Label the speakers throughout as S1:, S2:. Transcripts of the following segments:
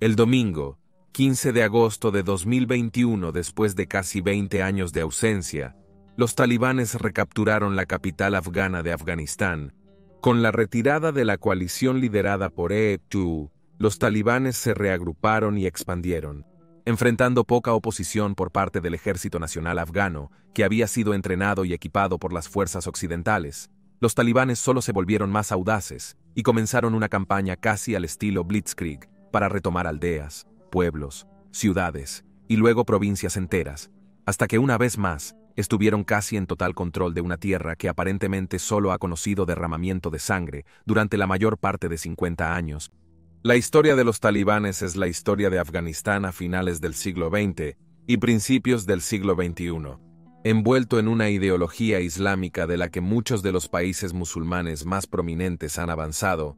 S1: El domingo, 15 de agosto de 2021, después de casi 20 años de ausencia, los talibanes recapturaron la capital afgana de Afganistán. Con la retirada de la coalición liderada por EEPTU, los talibanes se reagruparon y expandieron, enfrentando poca oposición por parte del Ejército Nacional Afgano, que había sido entrenado y equipado por las fuerzas occidentales. Los talibanes solo se volvieron más audaces y comenzaron una campaña casi al estilo Blitzkrieg, para retomar aldeas, pueblos, ciudades y luego provincias enteras, hasta que una vez más estuvieron casi en total control de una tierra que aparentemente solo ha conocido derramamiento de sangre durante la mayor parte de 50 años. La historia de los talibanes es la historia de Afganistán a finales del siglo XX y principios del siglo XXI, envuelto en una ideología islámica de la que muchos de los países musulmanes más prominentes han avanzado,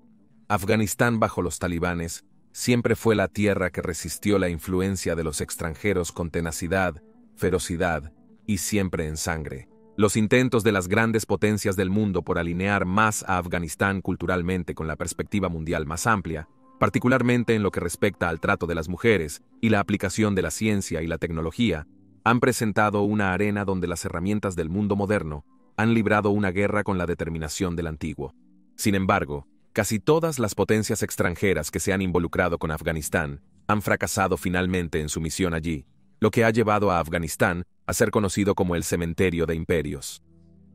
S1: Afganistán bajo los talibanes Siempre fue la tierra que resistió la influencia de los extranjeros con tenacidad, ferocidad y siempre en sangre. Los intentos de las grandes potencias del mundo por alinear más a Afganistán culturalmente con la perspectiva mundial más amplia, particularmente en lo que respecta al trato de las mujeres y la aplicación de la ciencia y la tecnología, han presentado una arena donde las herramientas del mundo moderno han librado una guerra con la determinación del antiguo. Sin embargo, Casi todas las potencias extranjeras que se han involucrado con Afganistán han fracasado finalmente en su misión allí, lo que ha llevado a Afganistán a ser conocido como el cementerio de imperios.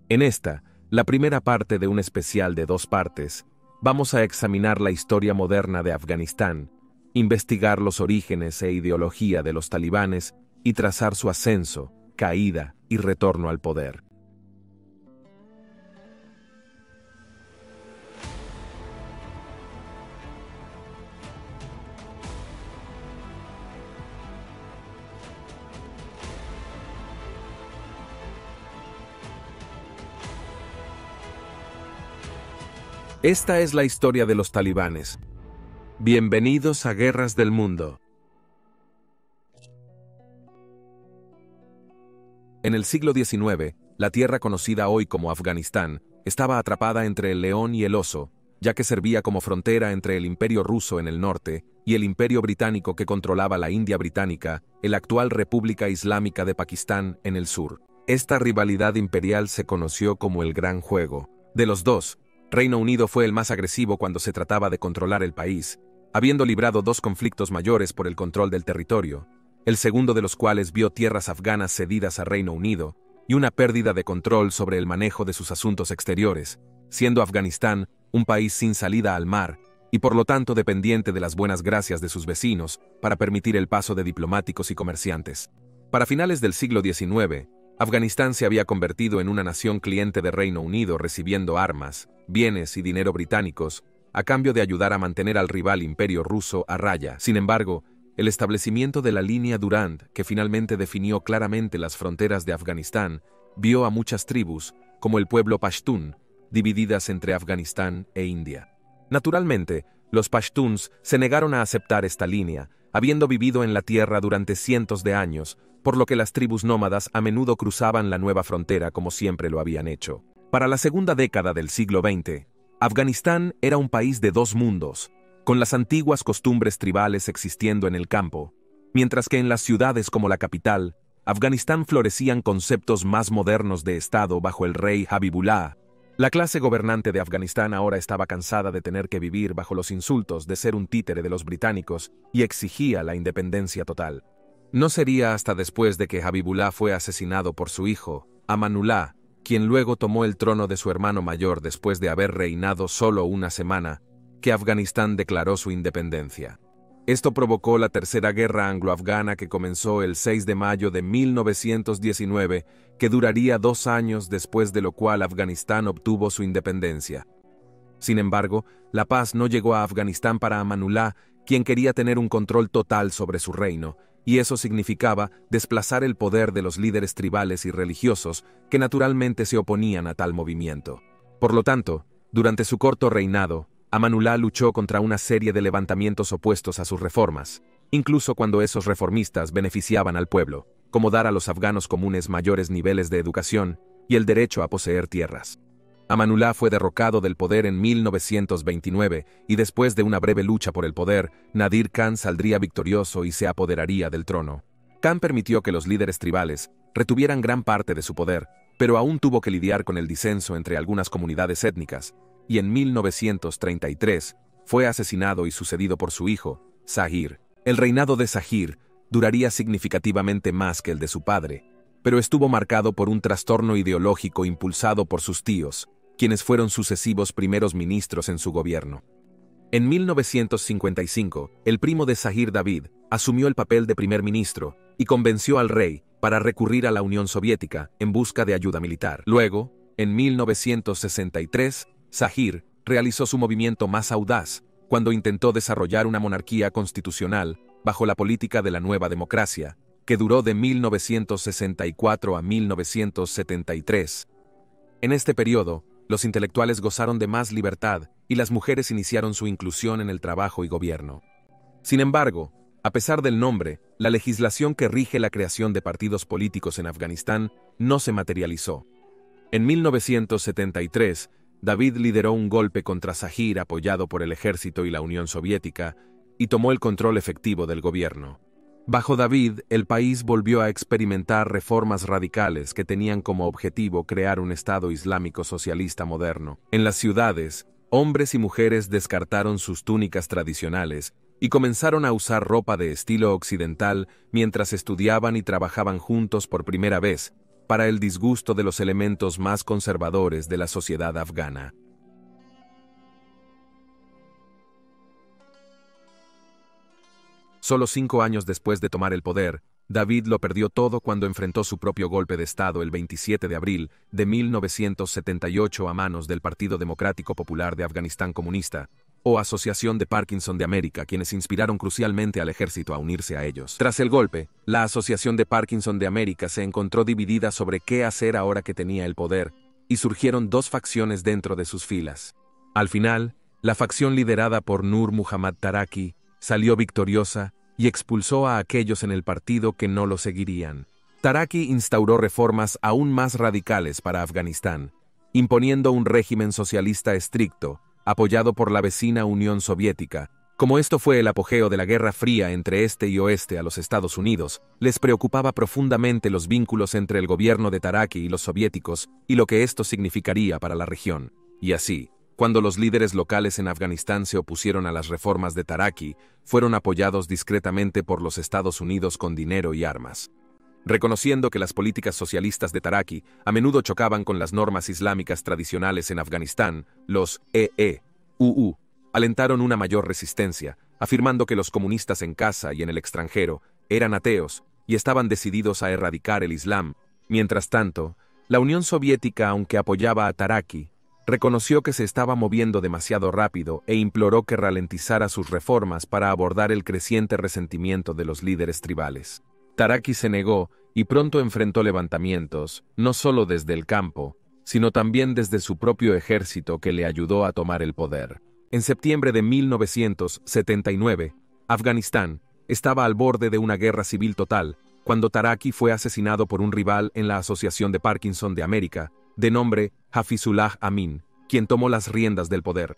S1: En esta, la primera parte de un especial de dos partes, vamos a examinar la historia moderna de Afganistán, investigar los orígenes e ideología de los talibanes y trazar su ascenso, caída y retorno al poder. Esta es la historia de los talibanes. Bienvenidos a Guerras del Mundo. En el siglo XIX, la tierra conocida hoy como Afganistán estaba atrapada entre el león y el oso, ya que servía como frontera entre el imperio ruso en el norte y el imperio británico que controlaba la India británica, el actual República Islámica de Pakistán en el sur. Esta rivalidad imperial se conoció como el Gran Juego. De los dos, Reino Unido fue el más agresivo cuando se trataba de controlar el país, habiendo librado dos conflictos mayores por el control del territorio, el segundo de los cuales vio tierras afganas cedidas a Reino Unido y una pérdida de control sobre el manejo de sus asuntos exteriores, siendo Afganistán un país sin salida al mar y por lo tanto dependiente de las buenas gracias de sus vecinos para permitir el paso de diplomáticos y comerciantes. Para finales del siglo XIX, Afganistán se había convertido en una nación cliente del Reino Unido recibiendo armas, bienes y dinero británicos, a cambio de ayudar a mantener al rival imperio ruso a raya. Sin embargo, el establecimiento de la línea Durand, que finalmente definió claramente las fronteras de Afganistán, vio a muchas tribus, como el pueblo pashtún, divididas entre Afganistán e India. Naturalmente, los pashtuns se negaron a aceptar esta línea, habiendo vivido en la tierra durante cientos de años, por lo que las tribus nómadas a menudo cruzaban la nueva frontera como siempre lo habían hecho. Para la segunda década del siglo XX, Afganistán era un país de dos mundos, con las antiguas costumbres tribales existiendo en el campo, mientras que en las ciudades como la capital, Afganistán florecían conceptos más modernos de Estado bajo el rey Habibullah, la clase gobernante de Afganistán ahora estaba cansada de tener que vivir bajo los insultos de ser un títere de los británicos y exigía la independencia total. No sería hasta después de que Habibullah fue asesinado por su hijo, Amanullah, quien luego tomó el trono de su hermano mayor después de haber reinado solo una semana, que Afganistán declaró su independencia. Esto provocó la Tercera Guerra Anglo-Afgana que comenzó el 6 de mayo de 1919, que duraría dos años después de lo cual Afganistán obtuvo su independencia. Sin embargo, la paz no llegó a Afganistán para Amanullah, quien quería tener un control total sobre su reino, y eso significaba desplazar el poder de los líderes tribales y religiosos que naturalmente se oponían a tal movimiento. Por lo tanto, durante su corto reinado, Amanullah luchó contra una serie de levantamientos opuestos a sus reformas, incluso cuando esos reformistas beneficiaban al pueblo, como dar a los afganos comunes mayores niveles de educación y el derecho a poseer tierras. Amanullah fue derrocado del poder en 1929 y después de una breve lucha por el poder, Nadir Khan saldría victorioso y se apoderaría del trono. Khan permitió que los líderes tribales retuvieran gran parte de su poder, pero aún tuvo que lidiar con el disenso entre algunas comunidades étnicas, y en 1933 fue asesinado y sucedido por su hijo, Zahir. El reinado de Zahir duraría significativamente más que el de su padre, pero estuvo marcado por un trastorno ideológico impulsado por sus tíos, quienes fueron sucesivos primeros ministros en su gobierno. En 1955, el primo de Zahir David asumió el papel de primer ministro y convenció al rey para recurrir a la Unión Soviética en busca de ayuda militar. Luego, en 1963, Zahir realizó su movimiento más audaz cuando intentó desarrollar una monarquía constitucional bajo la política de la nueva democracia, que duró de 1964 a 1973. En este periodo, los intelectuales gozaron de más libertad y las mujeres iniciaron su inclusión en el trabajo y gobierno. Sin embargo, a pesar del nombre, la legislación que rige la creación de partidos políticos en Afganistán no se materializó. En 1973, David lideró un golpe contra Zahir apoyado por el ejército y la Unión Soviética y tomó el control efectivo del gobierno. Bajo David, el país volvió a experimentar reformas radicales que tenían como objetivo crear un Estado Islámico Socialista moderno. En las ciudades, hombres y mujeres descartaron sus túnicas tradicionales y comenzaron a usar ropa de estilo occidental mientras estudiaban y trabajaban juntos por primera vez, para el disgusto de los elementos más conservadores de la sociedad afgana. Solo cinco años después de tomar el poder, David lo perdió todo cuando enfrentó su propio golpe de Estado el 27 de abril de 1978 a manos del Partido Democrático Popular de Afganistán Comunista, o Asociación de Parkinson de América, quienes inspiraron crucialmente al ejército a unirse a ellos. Tras el golpe, la Asociación de Parkinson de América se encontró dividida sobre qué hacer ahora que tenía el poder, y surgieron dos facciones dentro de sus filas. Al final, la facción liderada por Nur Muhammad Taraki salió victoriosa y expulsó a aquellos en el partido que no lo seguirían. Taraki instauró reformas aún más radicales para Afganistán, imponiendo un régimen socialista estricto apoyado por la vecina Unión Soviética. Como esto fue el apogeo de la Guerra Fría entre este y oeste a los Estados Unidos, les preocupaba profundamente los vínculos entre el gobierno de Taraki y los soviéticos y lo que esto significaría para la región. Y así, cuando los líderes locales en Afganistán se opusieron a las reformas de Taraki, fueron apoyados discretamente por los Estados Unidos con dinero y armas reconociendo que las políticas socialistas de Taraki a menudo chocaban con las normas islámicas tradicionales en Afganistán, los EEUU alentaron una mayor resistencia, afirmando que los comunistas en casa y en el extranjero eran ateos y estaban decididos a erradicar el Islam. Mientras tanto, la Unión Soviética, aunque apoyaba a Taraki, reconoció que se estaba moviendo demasiado rápido e imploró que ralentizara sus reformas para abordar el creciente resentimiento de los líderes tribales. Taraki se negó y pronto enfrentó levantamientos, no solo desde el campo, sino también desde su propio ejército que le ayudó a tomar el poder. En septiembre de 1979, Afganistán estaba al borde de una guerra civil total cuando Taraki fue asesinado por un rival en la Asociación de Parkinson de América, de nombre Hafizullah Amin, quien tomó las riendas del poder.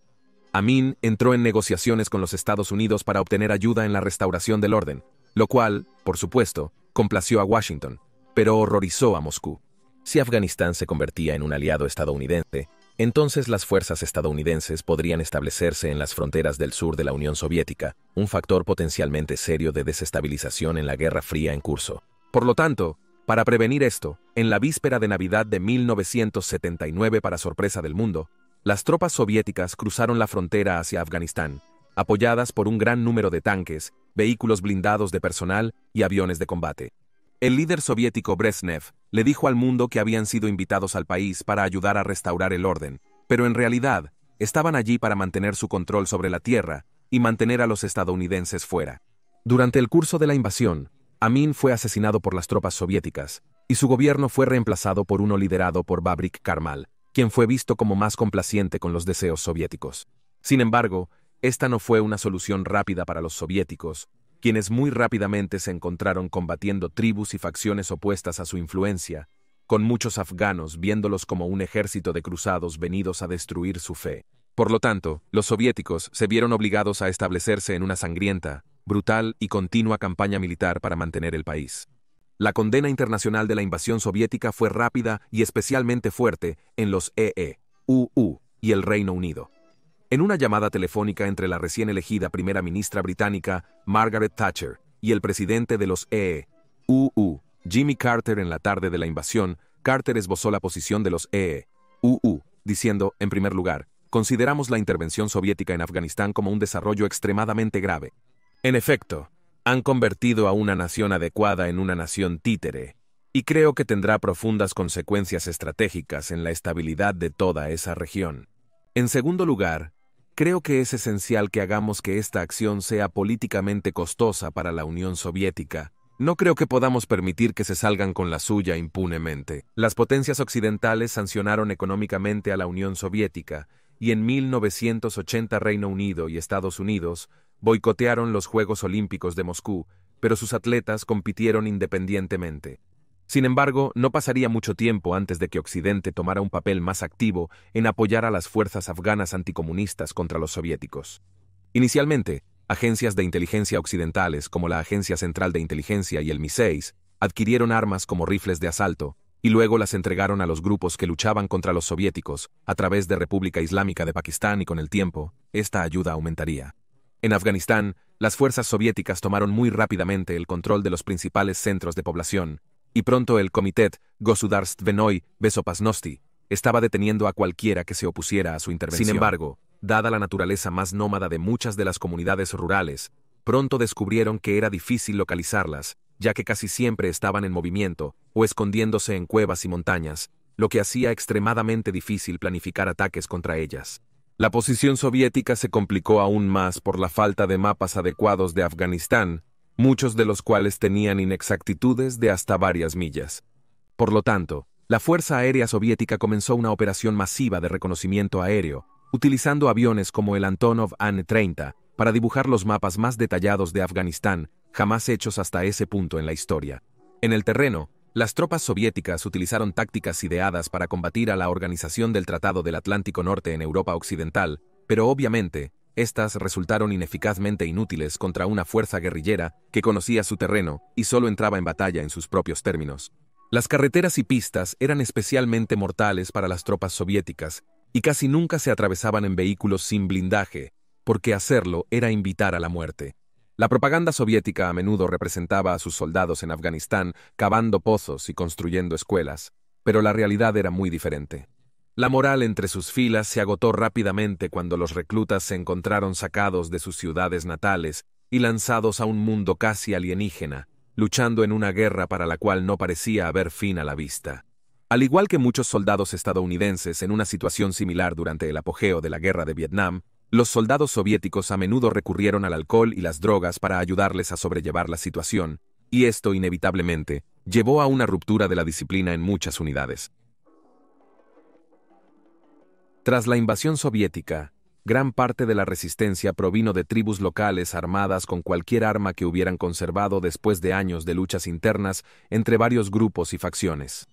S1: Amin entró en negociaciones con los Estados Unidos para obtener ayuda en la restauración del orden, lo cual, por supuesto, complació a Washington, pero horrorizó a Moscú. Si Afganistán se convertía en un aliado estadounidense, entonces las fuerzas estadounidenses podrían establecerse en las fronteras del sur de la Unión Soviética, un factor potencialmente serio de desestabilización en la Guerra Fría en curso. Por lo tanto, para prevenir esto, en la víspera de Navidad de 1979 para sorpresa del mundo, las tropas soviéticas cruzaron la frontera hacia Afganistán, apoyadas por un gran número de tanques, vehículos blindados de personal y aviones de combate. El líder soviético Brezhnev le dijo al mundo que habían sido invitados al país para ayudar a restaurar el orden, pero en realidad estaban allí para mantener su control sobre la tierra y mantener a los estadounidenses fuera. Durante el curso de la invasión, Amin fue asesinado por las tropas soviéticas, y su gobierno fue reemplazado por uno liderado por Babrik Karmal, quien fue visto como más complaciente con los deseos soviéticos. Sin embargo, esta no fue una solución rápida para los soviéticos, quienes muy rápidamente se encontraron combatiendo tribus y facciones opuestas a su influencia, con muchos afganos viéndolos como un ejército de cruzados venidos a destruir su fe. Por lo tanto, los soviéticos se vieron obligados a establecerse en una sangrienta, brutal y continua campaña militar para mantener el país. La condena internacional de la invasión soviética fue rápida y especialmente fuerte en los EE. UU. y el Reino Unido. En una llamada telefónica entre la recién elegida primera ministra británica, Margaret Thatcher, y el presidente de los EEUU, Jimmy Carter, en la tarde de la invasión, Carter esbozó la posición de los EEUU, diciendo, en primer lugar, consideramos la intervención soviética en Afganistán como un desarrollo extremadamente grave. En efecto, han convertido a una nación adecuada en una nación títere, y creo que tendrá profundas consecuencias estratégicas en la estabilidad de toda esa región. En segundo lugar, Creo que es esencial que hagamos que esta acción sea políticamente costosa para la Unión Soviética. No creo que podamos permitir que se salgan con la suya impunemente. Las potencias occidentales sancionaron económicamente a la Unión Soviética, y en 1980 Reino Unido y Estados Unidos boicotearon los Juegos Olímpicos de Moscú, pero sus atletas compitieron independientemente. Sin embargo, no pasaría mucho tiempo antes de que Occidente tomara un papel más activo en apoyar a las fuerzas afganas anticomunistas contra los soviéticos. Inicialmente, agencias de inteligencia occidentales como la Agencia Central de Inteligencia y el MI6 adquirieron armas como rifles de asalto y luego las entregaron a los grupos que luchaban contra los soviéticos a través de República Islámica de Pakistán y con el tiempo, esta ayuda aumentaría. En Afganistán, las fuerzas soviéticas tomaron muy rápidamente el control de los principales centros de población y pronto el Comité venoy Besopasnosti, estaba deteniendo a cualquiera que se opusiera a su intervención. Sin embargo, dada la naturaleza más nómada de muchas de las comunidades rurales, pronto descubrieron que era difícil localizarlas, ya que casi siempre estaban en movimiento o escondiéndose en cuevas y montañas, lo que hacía extremadamente difícil planificar ataques contra ellas. La posición soviética se complicó aún más por la falta de mapas adecuados de Afganistán muchos de los cuales tenían inexactitudes de hasta varias millas. Por lo tanto, la Fuerza Aérea Soviética comenzó una operación masiva de reconocimiento aéreo, utilizando aviones como el Antonov An-30 para dibujar los mapas más detallados de Afganistán jamás hechos hasta ese punto en la historia. En el terreno, las tropas soviéticas utilizaron tácticas ideadas para combatir a la Organización del Tratado del Atlántico Norte en Europa Occidental, pero obviamente, estas resultaron ineficazmente inútiles contra una fuerza guerrillera que conocía su terreno y solo entraba en batalla en sus propios términos. Las carreteras y pistas eran especialmente mortales para las tropas soviéticas y casi nunca se atravesaban en vehículos sin blindaje, porque hacerlo era invitar a la muerte. La propaganda soviética a menudo representaba a sus soldados en Afganistán cavando pozos y construyendo escuelas, pero la realidad era muy diferente. La moral entre sus filas se agotó rápidamente cuando los reclutas se encontraron sacados de sus ciudades natales y lanzados a un mundo casi alienígena, luchando en una guerra para la cual no parecía haber fin a la vista. Al igual que muchos soldados estadounidenses en una situación similar durante el apogeo de la guerra de Vietnam, los soldados soviéticos a menudo recurrieron al alcohol y las drogas para ayudarles a sobrellevar la situación, y esto inevitablemente llevó a una ruptura de la disciplina en muchas unidades. Tras la invasión soviética, gran parte de la resistencia provino de tribus locales armadas con cualquier arma que hubieran conservado después de años de luchas internas entre varios grupos y facciones.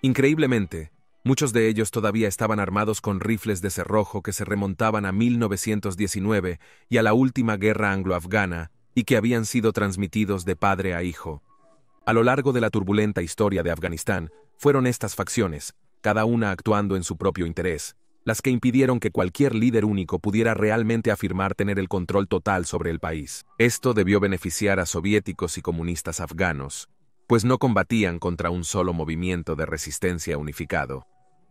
S1: Increíblemente, muchos de ellos todavía estaban armados con rifles de cerrojo que se remontaban a 1919 y a la última guerra anglo-afgana y que habían sido transmitidos de padre a hijo. A lo largo de la turbulenta historia de Afganistán, fueron estas facciones, cada una actuando en su propio interés, las que impidieron que cualquier líder único pudiera realmente afirmar tener el control total sobre el país. Esto debió beneficiar a soviéticos y comunistas afganos, pues no combatían contra un solo movimiento de resistencia unificado.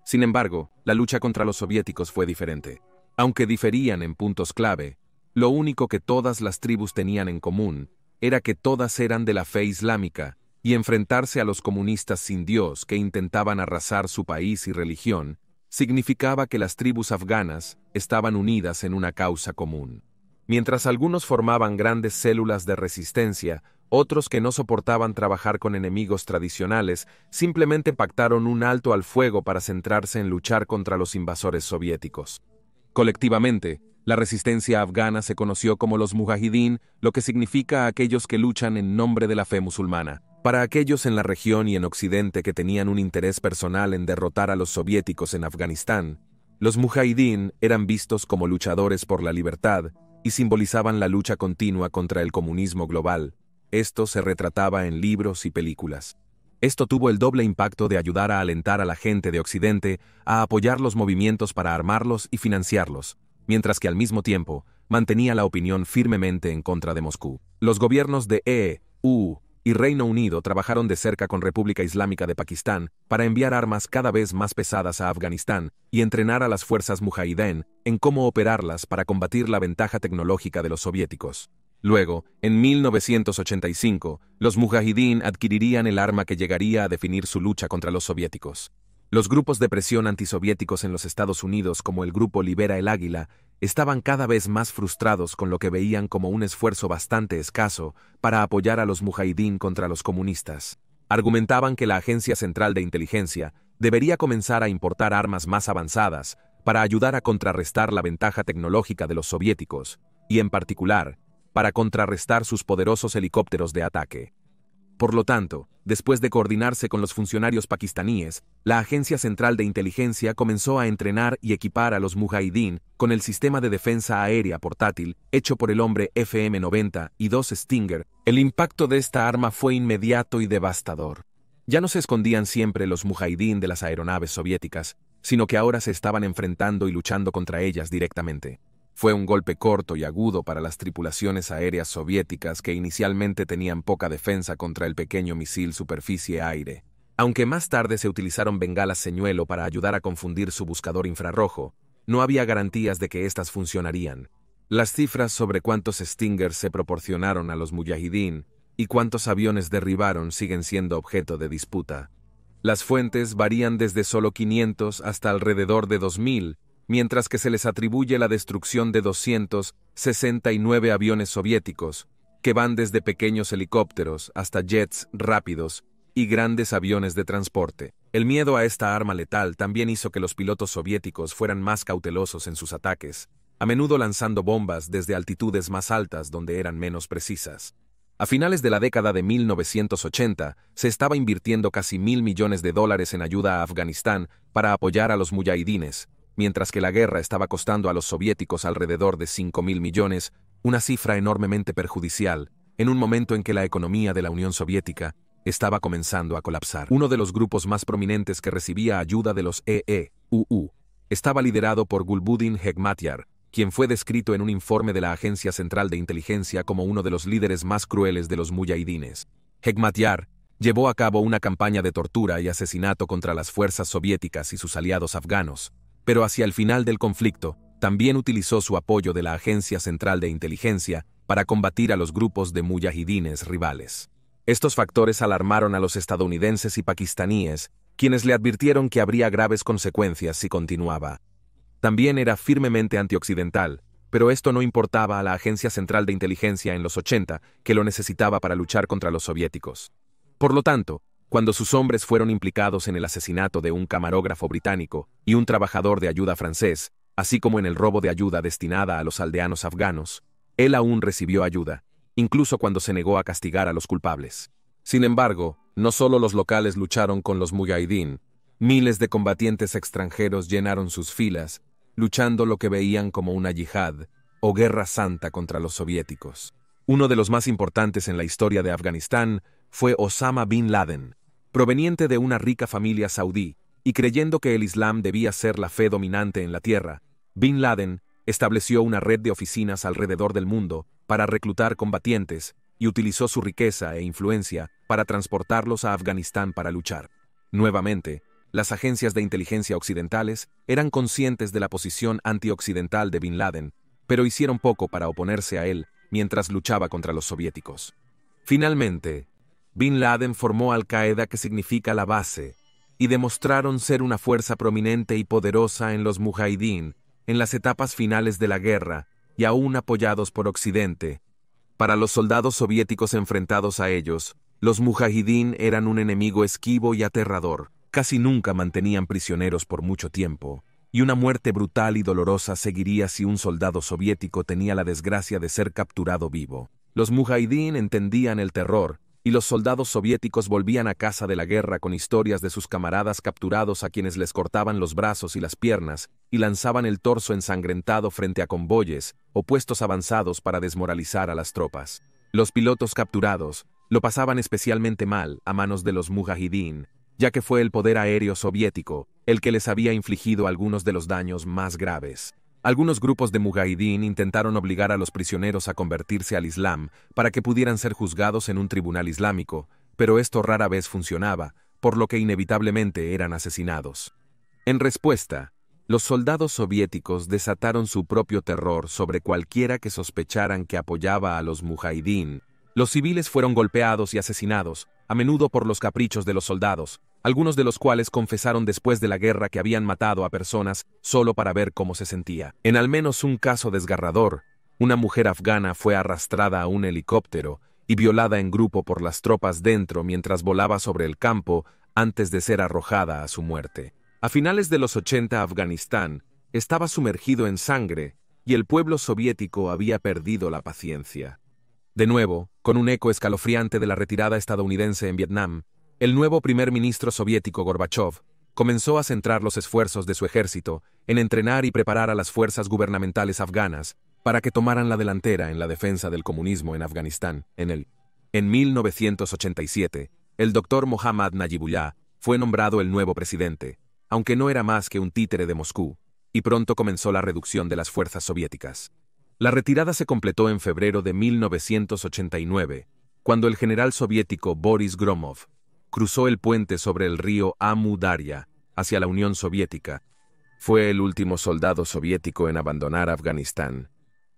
S1: Sin embargo, la lucha contra los soviéticos fue diferente. Aunque diferían en puntos clave, lo único que todas las tribus tenían en común era que todas eran de la fe islámica, y enfrentarse a los comunistas sin Dios que intentaban arrasar su país y religión significaba que las tribus afganas estaban unidas en una causa común. Mientras algunos formaban grandes células de resistencia, otros que no soportaban trabajar con enemigos tradicionales simplemente pactaron un alto al fuego para centrarse en luchar contra los invasores soviéticos. Colectivamente, la resistencia afgana se conoció como los mujahideen, lo que significa aquellos que luchan en nombre de la fe musulmana. Para aquellos en la región y en Occidente que tenían un interés personal en derrotar a los soviéticos en Afganistán, los mujahidín eran vistos como luchadores por la libertad y simbolizaban la lucha continua contra el comunismo global. Esto se retrataba en libros y películas. Esto tuvo el doble impacto de ayudar a alentar a la gente de Occidente a apoyar los movimientos para armarlos y financiarlos, mientras que al mismo tiempo mantenía la opinión firmemente en contra de Moscú. Los gobiernos de E, U, y Reino Unido trabajaron de cerca con República Islámica de Pakistán para enviar armas cada vez más pesadas a Afganistán y entrenar a las fuerzas mujahideen en cómo operarlas para combatir la ventaja tecnológica de los soviéticos. Luego, en 1985, los mujahideen adquirirían el arma que llegaría a definir su lucha contra los soviéticos, los grupos de presión antisoviéticos en los Estados Unidos, como el grupo Libera el Águila, estaban cada vez más frustrados con lo que veían como un esfuerzo bastante escaso para apoyar a los mujahidín contra los comunistas. Argumentaban que la Agencia Central de Inteligencia debería comenzar a importar armas más avanzadas para ayudar a contrarrestar la ventaja tecnológica de los soviéticos, y en particular, para contrarrestar sus poderosos helicópteros de ataque. Por lo tanto, después de coordinarse con los funcionarios pakistaníes, la Agencia Central de Inteligencia comenzó a entrenar y equipar a los mujahideen con el sistema de defensa aérea portátil hecho por el hombre FM-90 y dos Stinger. El impacto de esta arma fue inmediato y devastador. Ya no se escondían siempre los mujahideen de las aeronaves soviéticas, sino que ahora se estaban enfrentando y luchando contra ellas directamente. Fue un golpe corto y agudo para las tripulaciones aéreas soviéticas que inicialmente tenían poca defensa contra el pequeño misil superficie-aire, aunque más tarde se utilizaron bengalas señuelo para ayudar a confundir su buscador infrarrojo, no había garantías de que éstas funcionarían. Las cifras sobre cuántos Stingers se proporcionaron a los Mujahideen y cuántos aviones derribaron siguen siendo objeto de disputa. Las fuentes varían desde solo 500 hasta alrededor de 2000, mientras que se les atribuye la destrucción de 269 aviones soviéticos, que van desde pequeños helicópteros hasta jets rápidos y grandes aviones de transporte. El miedo a esta arma letal también hizo que los pilotos soviéticos fueran más cautelosos en sus ataques, a menudo lanzando bombas desde altitudes más altas donde eran menos precisas. A finales de la década de 1980, se estaba invirtiendo casi mil millones de dólares en ayuda a Afganistán para apoyar a los mujahidines, Mientras que la guerra estaba costando a los soviéticos alrededor de 5.000 millones, una cifra enormemente perjudicial, en un momento en que la economía de la Unión Soviética estaba comenzando a colapsar. Uno de los grupos más prominentes que recibía ayuda de los EEUU estaba liderado por Gulbuddin Hegmatyar, quien fue descrito en un informe de la Agencia Central de Inteligencia como uno de los líderes más crueles de los muyahidines. Hegmatyar llevó a cabo una campaña de tortura y asesinato contra las fuerzas soviéticas y sus aliados afganos, pero hacia el final del conflicto, también utilizó su apoyo de la Agencia Central de Inteligencia para combatir a los grupos de muyahidines rivales. Estos factores alarmaron a los estadounidenses y pakistaníes, quienes le advirtieron que habría graves consecuencias si continuaba. También era firmemente antioccidental, pero esto no importaba a la Agencia Central de Inteligencia en los 80, que lo necesitaba para luchar contra los soviéticos. Por lo tanto, cuando sus hombres fueron implicados en el asesinato de un camarógrafo británico y un trabajador de ayuda francés, así como en el robo de ayuda destinada a los aldeanos afganos, él aún recibió ayuda, incluso cuando se negó a castigar a los culpables. Sin embargo, no solo los locales lucharon con los mujahideen, miles de combatientes extranjeros llenaron sus filas, luchando lo que veían como una yihad o guerra santa contra los soviéticos. Uno de los más importantes en la historia de Afganistán fue Osama bin Laden, Proveniente de una rica familia saudí, y creyendo que el Islam debía ser la fe dominante en la tierra, Bin Laden estableció una red de oficinas alrededor del mundo para reclutar combatientes y utilizó su riqueza e influencia para transportarlos a Afganistán para luchar. Nuevamente, las agencias de inteligencia occidentales eran conscientes de la posición antioccidental de Bin Laden, pero hicieron poco para oponerse a él mientras luchaba contra los soviéticos. Finalmente, Bin Laden formó Al-Qaeda que significa la base, y demostraron ser una fuerza prominente y poderosa en los mujahideen en las etapas finales de la guerra y aún apoyados por Occidente. Para los soldados soviéticos enfrentados a ellos, los mujahideen eran un enemigo esquivo y aterrador. Casi nunca mantenían prisioneros por mucho tiempo, y una muerte brutal y dolorosa seguiría si un soldado soviético tenía la desgracia de ser capturado vivo. Los mujahideen entendían el terror y los soldados soviéticos volvían a casa de la guerra con historias de sus camaradas capturados a quienes les cortaban los brazos y las piernas y lanzaban el torso ensangrentado frente a convoyes o puestos avanzados para desmoralizar a las tropas. Los pilotos capturados lo pasaban especialmente mal a manos de los mujahideen, ya que fue el poder aéreo soviético el que les había infligido algunos de los daños más graves. Algunos grupos de mujahidin intentaron obligar a los prisioneros a convertirse al Islam para que pudieran ser juzgados en un tribunal islámico, pero esto rara vez funcionaba, por lo que inevitablemente eran asesinados. En respuesta, los soldados soviéticos desataron su propio terror sobre cualquiera que sospecharan que apoyaba a los mujahidín. Los civiles fueron golpeados y asesinados, a menudo por los caprichos de los soldados, algunos de los cuales confesaron después de la guerra que habían matado a personas solo para ver cómo se sentía. En al menos un caso desgarrador, una mujer afgana fue arrastrada a un helicóptero y violada en grupo por las tropas dentro mientras volaba sobre el campo antes de ser arrojada a su muerte. A finales de los 80 Afganistán estaba sumergido en sangre y el pueblo soviético había perdido la paciencia. De nuevo, con un eco escalofriante de la retirada estadounidense en Vietnam, el nuevo primer ministro soviético Gorbachev comenzó a centrar los esfuerzos de su ejército en entrenar y preparar a las fuerzas gubernamentales afganas para que tomaran la delantera en la defensa del comunismo en Afganistán. En el en 1987, el doctor Mohammad Najibullah fue nombrado el nuevo presidente, aunque no era más que un títere de Moscú, y pronto comenzó la reducción de las fuerzas soviéticas. La retirada se completó en febrero de 1989, cuando el general soviético Boris Gromov cruzó el puente sobre el río Amu-Darya hacia la Unión Soviética. Fue el último soldado soviético en abandonar Afganistán.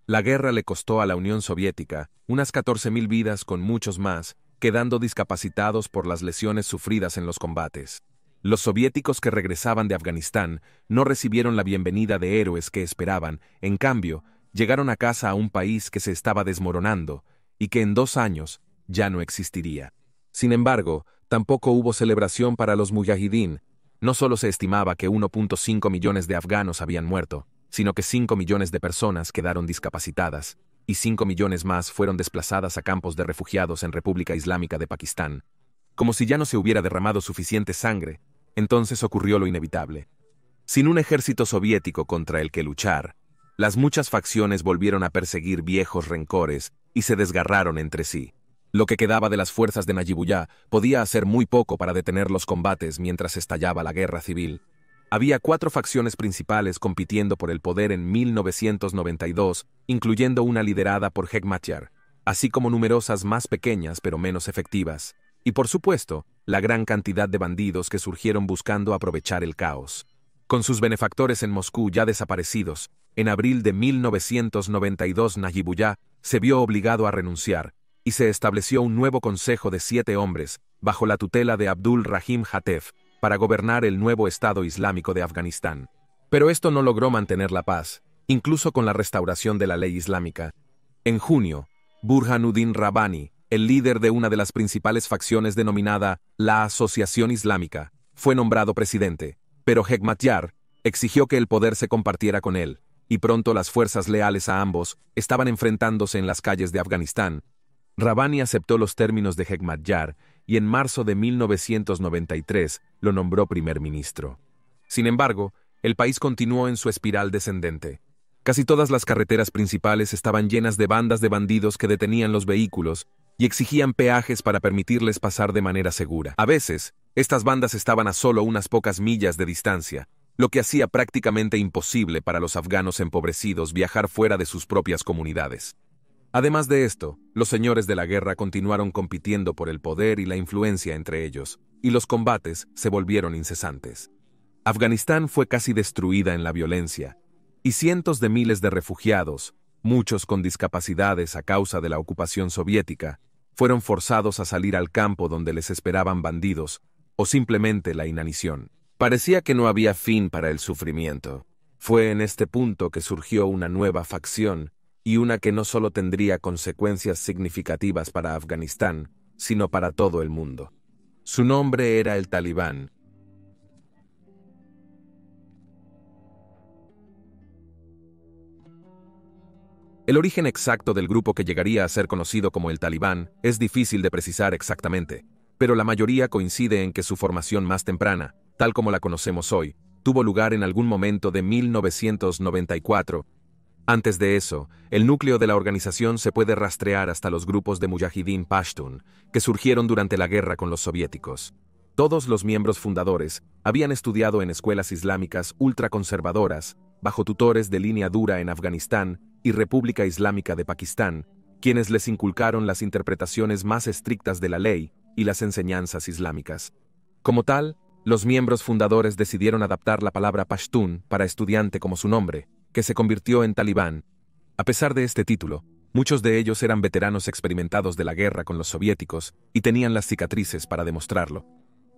S1: La guerra le costó a la Unión Soviética unas 14.000 vidas con muchos más, quedando discapacitados por las lesiones sufridas en los combates. Los soviéticos que regresaban de Afganistán no recibieron la bienvenida de héroes que esperaban, en cambio, Llegaron a casa a un país que se estaba desmoronando y que en dos años ya no existiría. Sin embargo, tampoco hubo celebración para los mujahidín. No solo se estimaba que 1.5 millones de afganos habían muerto, sino que 5 millones de personas quedaron discapacitadas y 5 millones más fueron desplazadas a campos de refugiados en República Islámica de Pakistán. Como si ya no se hubiera derramado suficiente sangre, entonces ocurrió lo inevitable. Sin un ejército soviético contra el que luchar, las muchas facciones volvieron a perseguir viejos rencores y se desgarraron entre sí. Lo que quedaba de las fuerzas de Najibullah podía hacer muy poco para detener los combates mientras estallaba la guerra civil. Había cuatro facciones principales compitiendo por el poder en 1992, incluyendo una liderada por Hekmatyar, así como numerosas más pequeñas pero menos efectivas, y por supuesto, la gran cantidad de bandidos que surgieron buscando aprovechar el caos. Con sus benefactores en Moscú ya desaparecidos, en abril de 1992 Najibullah se vio obligado a renunciar, y se estableció un nuevo consejo de siete hombres, bajo la tutela de Abdul Rahim Hatef, para gobernar el nuevo Estado Islámico de Afganistán. Pero esto no logró mantener la paz, incluso con la restauración de la ley islámica. En junio, Burhanuddin Rabbani, el líder de una de las principales facciones denominada la Asociación Islámica, fue nombrado presidente, pero Hekmatyar exigió que el poder se compartiera con él, y pronto las fuerzas leales a ambos estaban enfrentándose en las calles de Afganistán. Rabani aceptó los términos de Hekmatyar y en marzo de 1993 lo nombró primer ministro. Sin embargo, el país continuó en su espiral descendente. Casi todas las carreteras principales estaban llenas de bandas de bandidos que detenían los vehículos y exigían peajes para permitirles pasar de manera segura. A veces, estas bandas estaban a solo unas pocas millas de distancia, lo que hacía prácticamente imposible para los afganos empobrecidos viajar fuera de sus propias comunidades. Además de esto, los señores de la guerra continuaron compitiendo por el poder y la influencia entre ellos, y los combates se volvieron incesantes. Afganistán fue casi destruida en la violencia, y cientos de miles de refugiados, muchos con discapacidades a causa de la ocupación soviética, fueron forzados a salir al campo donde les esperaban bandidos o simplemente la inanición. Parecía que no había fin para el sufrimiento. Fue en este punto que surgió una nueva facción, y una que no solo tendría consecuencias significativas para Afganistán, sino para todo el mundo. Su nombre era el Talibán. El origen exacto del grupo que llegaría a ser conocido como el Talibán es difícil de precisar exactamente, pero la mayoría coincide en que su formación más temprana, tal como la conocemos hoy, tuvo lugar en algún momento de 1994. Antes de eso, el núcleo de la organización se puede rastrear hasta los grupos de Mujahideen Pashtun, que surgieron durante la guerra con los soviéticos. Todos los miembros fundadores habían estudiado en escuelas islámicas ultraconservadoras, bajo tutores de línea dura en Afganistán y República Islámica de Pakistán, quienes les inculcaron las interpretaciones más estrictas de la ley y las enseñanzas islámicas. Como tal, los miembros fundadores decidieron adaptar la palabra Pashtun para estudiante como su nombre, que se convirtió en talibán. A pesar de este título, muchos de ellos eran veteranos experimentados de la guerra con los soviéticos y tenían las cicatrices para demostrarlo.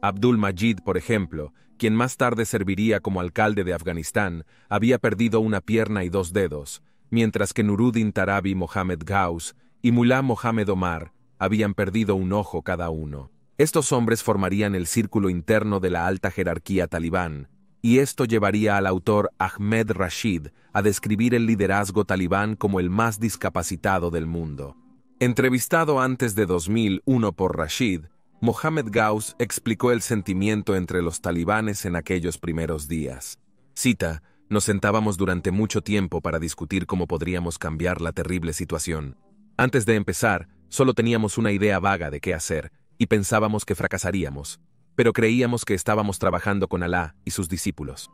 S1: Abdul Majid, por ejemplo, quien más tarde serviría como alcalde de Afganistán, había perdido una pierna y dos dedos, mientras que Nuruddin Tarabi Mohamed Gauss y Mullah Mohamed Omar habían perdido un ojo cada uno. Estos hombres formarían el círculo interno de la alta jerarquía talibán, y esto llevaría al autor Ahmed Rashid a describir el liderazgo talibán como el más discapacitado del mundo. Entrevistado antes de 2001 por Rashid, Mohamed Gauss explicó el sentimiento entre los talibanes en aquellos primeros días. Cita, nos sentábamos durante mucho tiempo para discutir cómo podríamos cambiar la terrible situación. Antes de empezar, solo teníamos una idea vaga de qué hacer, y pensábamos que fracasaríamos, pero creíamos que estábamos trabajando con Alá y sus discípulos.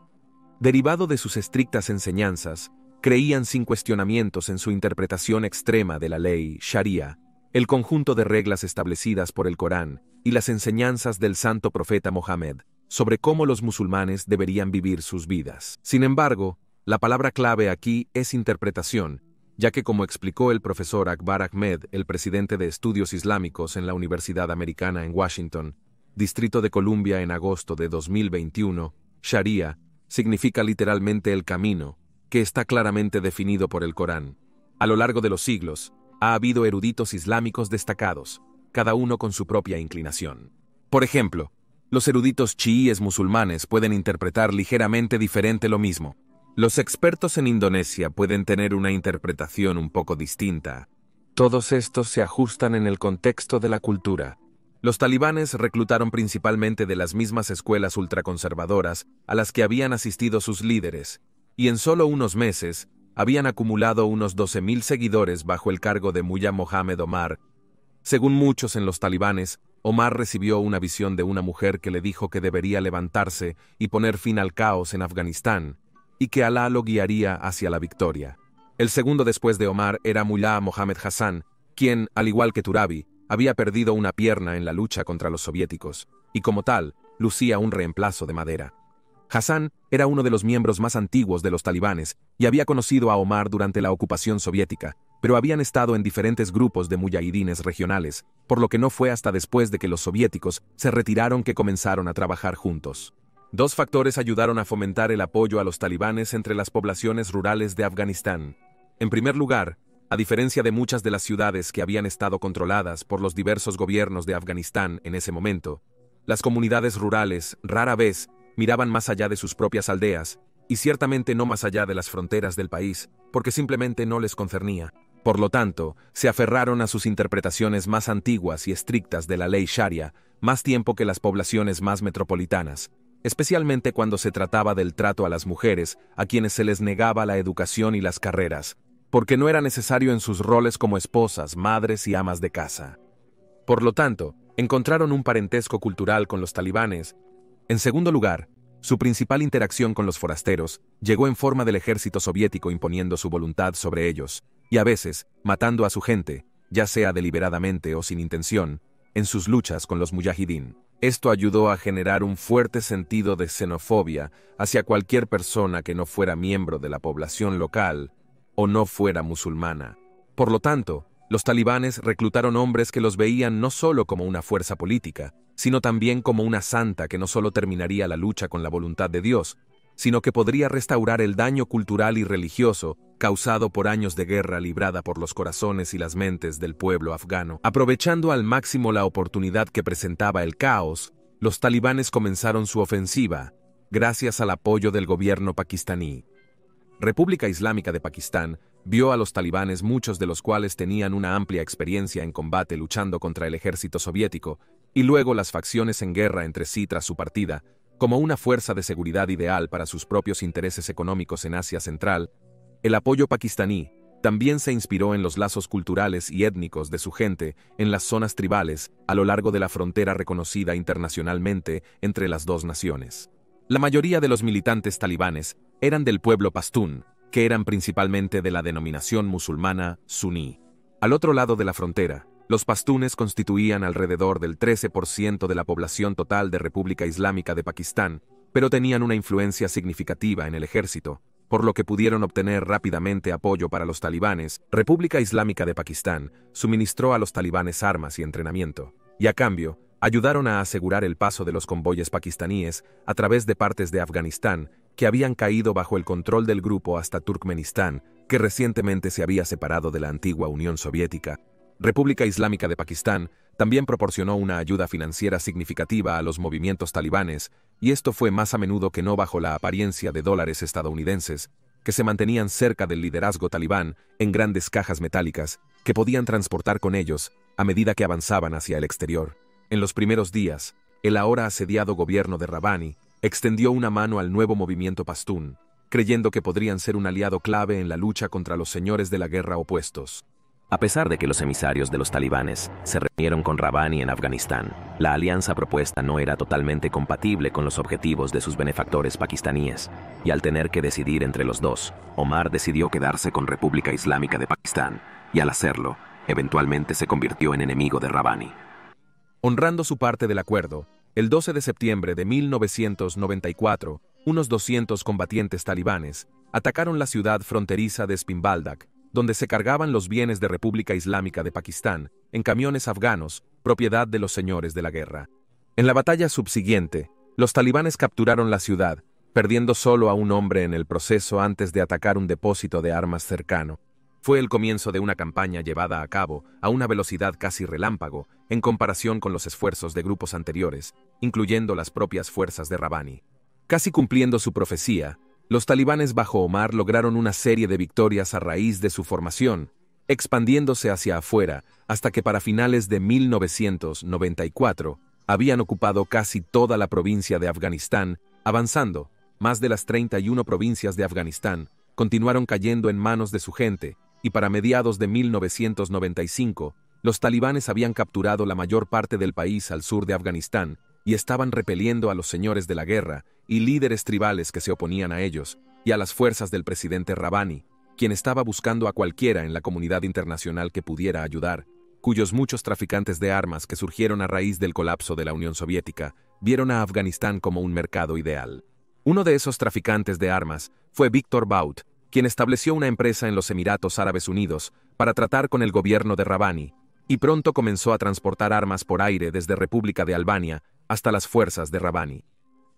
S1: Derivado de sus estrictas enseñanzas, creían sin cuestionamientos en su interpretación extrema de la ley Sharia, el conjunto de reglas establecidas por el Corán y las enseñanzas del santo profeta Mohammed sobre cómo los musulmanes deberían vivir sus vidas. Sin embargo, la palabra clave aquí es interpretación, ya que como explicó el profesor Akbar Ahmed, el presidente de estudios islámicos en la Universidad Americana en Washington, Distrito de Columbia en agosto de 2021, Sharia significa literalmente el camino, que está claramente definido por el Corán. A lo largo de los siglos, ha habido eruditos islámicos destacados, cada uno con su propia inclinación. Por ejemplo, los eruditos chiíes musulmanes pueden interpretar ligeramente diferente lo mismo, los expertos en Indonesia pueden tener una interpretación un poco distinta. Todos estos se ajustan en el contexto de la cultura. Los talibanes reclutaron principalmente de las mismas escuelas ultraconservadoras a las que habían asistido sus líderes, y en solo unos meses habían acumulado unos 12.000 seguidores bajo el cargo de Mullah Mohammed Omar. Según muchos en los talibanes, Omar recibió una visión de una mujer que le dijo que debería levantarse y poner fin al caos en Afganistán, y que Alá lo guiaría hacia la victoria. El segundo después de Omar era Mullah Mohammed Hassan, quien, al igual que Turabi, había perdido una pierna en la lucha contra los soviéticos, y como tal, lucía un reemplazo de madera. Hassan era uno de los miembros más antiguos de los talibanes y había conocido a Omar durante la ocupación soviética, pero habían estado en diferentes grupos de muyahidines regionales, por lo que no fue hasta después de que los soviéticos se retiraron que comenzaron a trabajar juntos. Dos factores ayudaron a fomentar el apoyo a los talibanes entre las poblaciones rurales de Afganistán. En primer lugar, a diferencia de muchas de las ciudades que habían estado controladas por los diversos gobiernos de Afganistán en ese momento, las comunidades rurales rara vez miraban más allá de sus propias aldeas y ciertamente no más allá de las fronteras del país, porque simplemente no les concernía. Por lo tanto, se aferraron a sus interpretaciones más antiguas y estrictas de la ley sharia, más tiempo que las poblaciones más metropolitanas especialmente cuando se trataba del trato a las mujeres, a quienes se les negaba la educación y las carreras, porque no era necesario en sus roles como esposas, madres y amas de casa. Por lo tanto, encontraron un parentesco cultural con los talibanes. En segundo lugar, su principal interacción con los forasteros llegó en forma del ejército soviético imponiendo su voluntad sobre ellos, y a veces matando a su gente, ya sea deliberadamente o sin intención, en sus luchas con los mujahidin. Esto ayudó a generar un fuerte sentido de xenofobia hacia cualquier persona que no fuera miembro de la población local o no fuera musulmana. Por lo tanto, los talibanes reclutaron hombres que los veían no solo como una fuerza política, sino también como una santa que no solo terminaría la lucha con la voluntad de Dios, sino que podría restaurar el daño cultural y religioso causado por años de guerra librada por los corazones y las mentes del pueblo afgano. Aprovechando al máximo la oportunidad que presentaba el caos, los talibanes comenzaron su ofensiva, gracias al apoyo del gobierno pakistaní. República Islámica de Pakistán vio a los talibanes muchos de los cuales tenían una amplia experiencia en combate luchando contra el ejército soviético, y luego las facciones en guerra entre sí tras su partida, como una fuerza de seguridad ideal para sus propios intereses económicos en Asia Central, el apoyo pakistaní también se inspiró en los lazos culturales y étnicos de su gente en las zonas tribales a lo largo de la frontera reconocida internacionalmente entre las dos naciones. La mayoría de los militantes talibanes eran del pueblo pastún, que eran principalmente de la denominación musulmana suní. Al otro lado de la frontera, los pastunes constituían alrededor del 13% de la población total de República Islámica de Pakistán, pero tenían una influencia significativa en el ejército, por lo que pudieron obtener rápidamente apoyo para los talibanes. República Islámica de Pakistán suministró a los talibanes armas y entrenamiento, y a cambio, ayudaron a asegurar el paso de los convoyes pakistaníes a través de partes de Afganistán que habían caído bajo el control del grupo hasta Turkmenistán, que recientemente se había separado de la antigua Unión Soviética. República Islámica de Pakistán también proporcionó una ayuda financiera significativa a los movimientos talibanes, y esto fue más a menudo que no bajo la apariencia de dólares estadounidenses, que se mantenían cerca del liderazgo talibán en grandes cajas metálicas que podían transportar con ellos a medida que avanzaban hacia el exterior. En los primeros días, el ahora asediado gobierno de Rabani extendió una mano al nuevo movimiento pastún, creyendo que podrían ser un aliado clave en la lucha contra los señores de la guerra opuestos. A pesar de que los emisarios de los talibanes se reunieron con Rabani en Afganistán, la alianza propuesta no era totalmente compatible con los objetivos de sus benefactores pakistaníes, y al tener que decidir entre los dos, Omar decidió quedarse con República Islámica de Pakistán, y al hacerlo, eventualmente se convirtió en enemigo de Rabani. Honrando su parte del acuerdo, el 12 de septiembre de 1994, unos 200 combatientes talibanes atacaron la ciudad fronteriza de Spinbaldak, donde se cargaban los bienes de República Islámica de Pakistán en camiones afganos, propiedad de los señores de la guerra. En la batalla subsiguiente, los talibanes capturaron la ciudad, perdiendo solo a un hombre en el proceso antes de atacar un depósito de armas cercano. Fue el comienzo de una campaña llevada a cabo a una velocidad casi relámpago en comparación con los esfuerzos de grupos anteriores, incluyendo las propias fuerzas de Rabani. Casi cumpliendo su profecía, los talibanes bajo Omar lograron una serie de victorias a raíz de su formación, expandiéndose hacia afuera hasta que para finales de 1994 habían ocupado casi toda la provincia de Afganistán, avanzando, más de las 31 provincias de Afganistán continuaron cayendo en manos de su gente, y para mediados de 1995, los talibanes habían capturado la mayor parte del país al sur de Afganistán y estaban repeliendo a los señores de la guerra y líderes tribales que se oponían a ellos, y a las fuerzas del presidente Rabani, quien estaba buscando a cualquiera en la comunidad internacional que pudiera ayudar, cuyos muchos traficantes de armas que surgieron a raíz del colapso de la Unión Soviética vieron a Afganistán como un mercado ideal. Uno de esos traficantes de armas fue Víctor Baut, quien estableció una empresa en los Emiratos Árabes Unidos para tratar con el gobierno de Rabani, y pronto comenzó a transportar armas por aire desde República de Albania hasta las fuerzas de Rabani.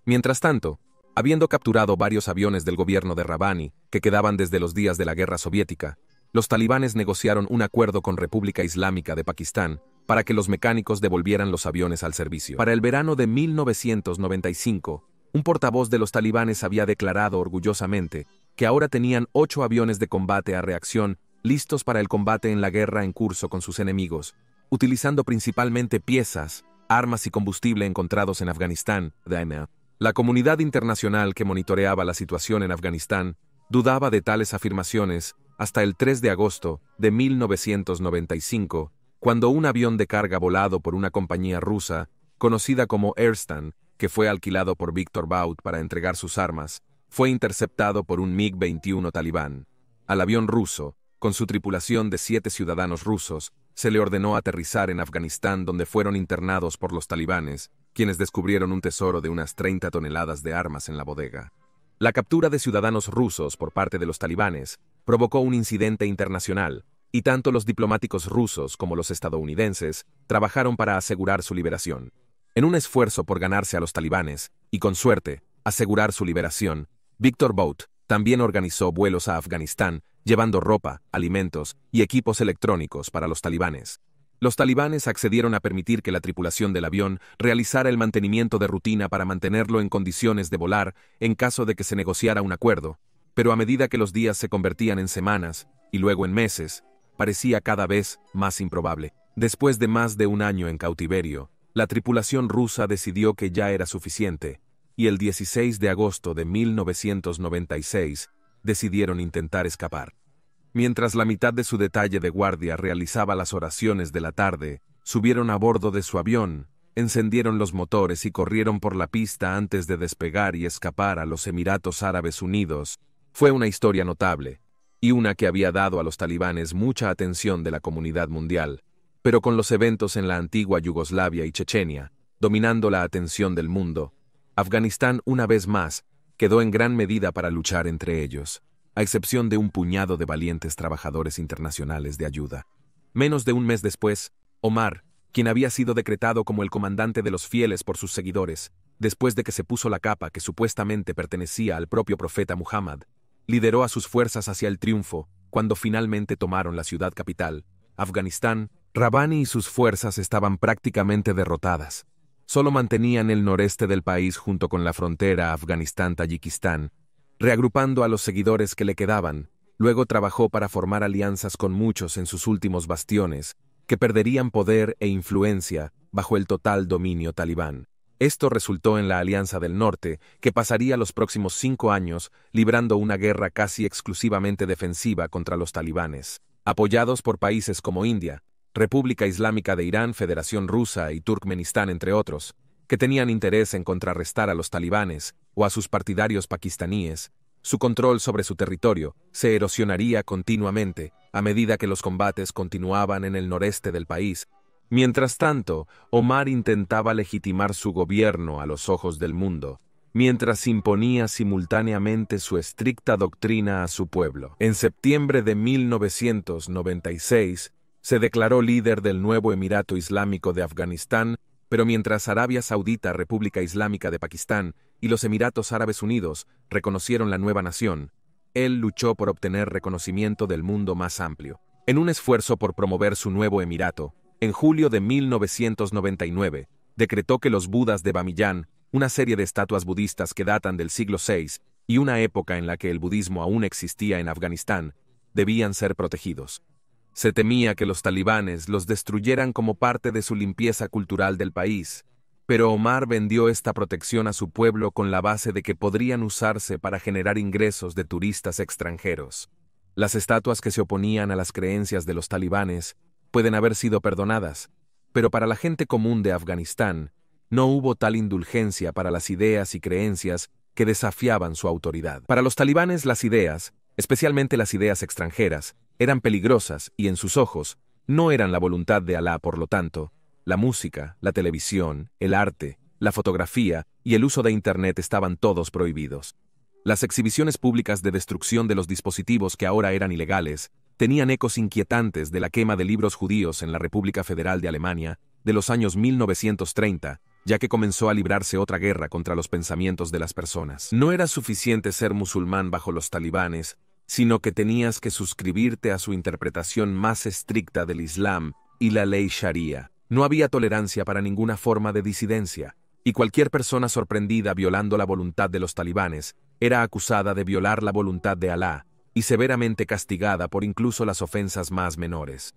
S1: Mientras tanto, habiendo capturado varios aviones del gobierno de Rabani, que quedaban desde los días de la guerra soviética, los talibanes negociaron un acuerdo con República Islámica de Pakistán para que los mecánicos devolvieran los aviones al servicio. Para el verano de 1995, un portavoz de los talibanes había declarado orgullosamente que ahora tenían ocho aviones de combate a reacción listos para el combate en la guerra en curso con sus enemigos, utilizando principalmente piezas, armas y combustible encontrados en Afganistán, la comunidad internacional que monitoreaba la situación en Afganistán dudaba de tales afirmaciones hasta el 3 de agosto de 1995, cuando un avión de carga volado por una compañía rusa, conocida como Airstan, que fue alquilado por Víctor Baut para entregar sus armas, fue interceptado por un MiG-21 talibán. Al avión ruso, con su tripulación de siete ciudadanos rusos, se le ordenó aterrizar en Afganistán donde fueron internados por los talibanes, quienes descubrieron un tesoro de unas 30 toneladas de armas en la bodega. La captura de ciudadanos rusos por parte de los talibanes provocó un incidente internacional, y tanto los diplomáticos rusos como los estadounidenses trabajaron para asegurar su liberación. En un esfuerzo por ganarse a los talibanes, y con suerte, asegurar su liberación, Víctor Bout, también organizó vuelos a Afganistán, llevando ropa, alimentos y equipos electrónicos para los talibanes. Los talibanes accedieron a permitir que la tripulación del avión realizara el mantenimiento de rutina para mantenerlo en condiciones de volar en caso de que se negociara un acuerdo, pero a medida que los días se convertían en semanas y luego en meses, parecía cada vez más improbable. Después de más de un año en cautiverio, la tripulación rusa decidió que ya era suficiente y el 16 de agosto de 1996 decidieron intentar escapar. Mientras la mitad de su detalle de guardia realizaba las oraciones de la tarde, subieron a bordo de su avión, encendieron los motores y corrieron por la pista antes de despegar y escapar a los Emiratos Árabes Unidos. Fue una historia notable, y una que había dado a los talibanes mucha atención de la comunidad mundial, pero con los eventos en la antigua Yugoslavia y Chechenia, dominando la atención del mundo, Afganistán, una vez más, quedó en gran medida para luchar entre ellos, a excepción de un puñado de valientes trabajadores internacionales de ayuda. Menos de un mes después, Omar, quien había sido decretado como el comandante de los fieles por sus seguidores, después de que se puso la capa que supuestamente pertenecía al propio profeta Muhammad, lideró a sus fuerzas hacia el triunfo cuando finalmente tomaron la ciudad capital, Afganistán. Rabani y sus fuerzas estaban prácticamente derrotadas, solo mantenían el noreste del país junto con la frontera Afganistán-Tayikistán, reagrupando a los seguidores que le quedaban. Luego trabajó para formar alianzas con muchos en sus últimos bastiones, que perderían poder e influencia bajo el total dominio talibán. Esto resultó en la Alianza del Norte, que pasaría los próximos cinco años librando una guerra casi exclusivamente defensiva contra los talibanes, apoyados por países como India, República Islámica de Irán, Federación Rusa y Turkmenistán, entre otros, que tenían interés en contrarrestar a los talibanes o a sus partidarios pakistaníes, su control sobre su territorio se erosionaría continuamente a medida que los combates continuaban en el noreste del país. Mientras tanto, Omar intentaba legitimar su gobierno a los ojos del mundo, mientras imponía simultáneamente su estricta doctrina a su pueblo. En septiembre de 1996, se declaró líder del nuevo Emirato Islámico de Afganistán, pero mientras Arabia Saudita, República Islámica de Pakistán y los Emiratos Árabes Unidos reconocieron la nueva nación, él luchó por obtener reconocimiento del mundo más amplio. En un esfuerzo por promover su nuevo Emirato, en julio de 1999, decretó que los Budas de Bamiyan, una serie de estatuas budistas que datan del siglo VI y una época en la que el budismo aún existía en Afganistán, debían ser protegidos. Se temía que los talibanes los destruyeran como parte de su limpieza cultural del país, pero Omar vendió esta protección a su pueblo con la base de que podrían usarse para generar ingresos de turistas extranjeros. Las estatuas que se oponían a las creencias de los talibanes pueden haber sido perdonadas, pero para la gente común de Afganistán no hubo tal indulgencia para las ideas y creencias que desafiaban su autoridad. Para los talibanes las ideas, especialmente las ideas extranjeras, eran peligrosas y en sus ojos no eran la voluntad de Alá, por lo tanto, la música, la televisión, el arte, la fotografía y el uso de Internet estaban todos prohibidos. Las exhibiciones públicas de destrucción de los dispositivos que ahora eran ilegales tenían ecos inquietantes de la quema de libros judíos en la República Federal de Alemania de los años 1930, ya que comenzó a librarse otra guerra contra los pensamientos de las personas. No era suficiente ser musulmán bajo los talibanes sino que tenías que suscribirte a su interpretación más estricta del Islam y la ley sharia. No había tolerancia para ninguna forma de disidencia, y cualquier persona sorprendida violando la voluntad de los talibanes era acusada de violar la voluntad de Alá y severamente castigada por incluso las ofensas más menores.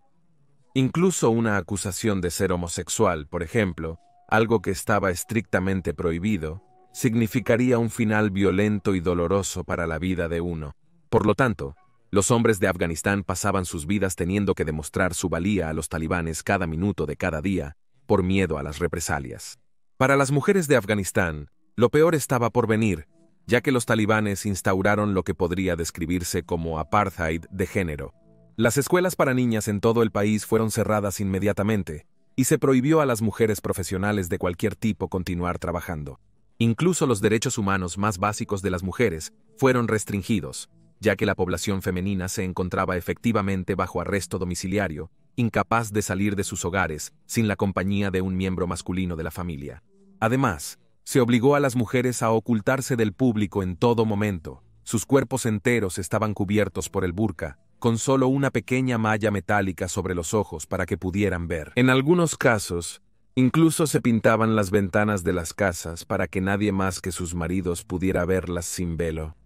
S1: Incluso una acusación de ser homosexual, por ejemplo, algo que estaba estrictamente prohibido, significaría un final violento y doloroso para la vida de uno. Por lo tanto, los hombres de Afganistán pasaban sus vidas teniendo que demostrar su valía a los talibanes cada minuto de cada día, por miedo a las represalias. Para las mujeres de Afganistán, lo peor estaba por venir, ya que los talibanes instauraron lo que podría describirse como apartheid de género. Las escuelas para niñas en todo el país fueron cerradas inmediatamente, y se prohibió a las mujeres profesionales de cualquier tipo continuar trabajando. Incluso los derechos humanos más básicos de las mujeres fueron restringidos, ya que la población femenina se encontraba efectivamente bajo arresto domiciliario, incapaz de salir de sus hogares sin la compañía de un miembro masculino de la familia. Además, se obligó a las mujeres a ocultarse del público en todo momento. Sus cuerpos enteros estaban cubiertos por el burka, con solo una pequeña malla metálica sobre los ojos para que pudieran ver. En algunos casos, incluso se pintaban las ventanas de las casas para que nadie más que sus maridos pudiera verlas sin velo.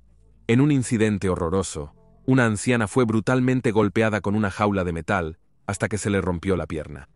S1: En un incidente horroroso, una anciana fue brutalmente golpeada con una jaula de metal hasta que se le rompió la pierna.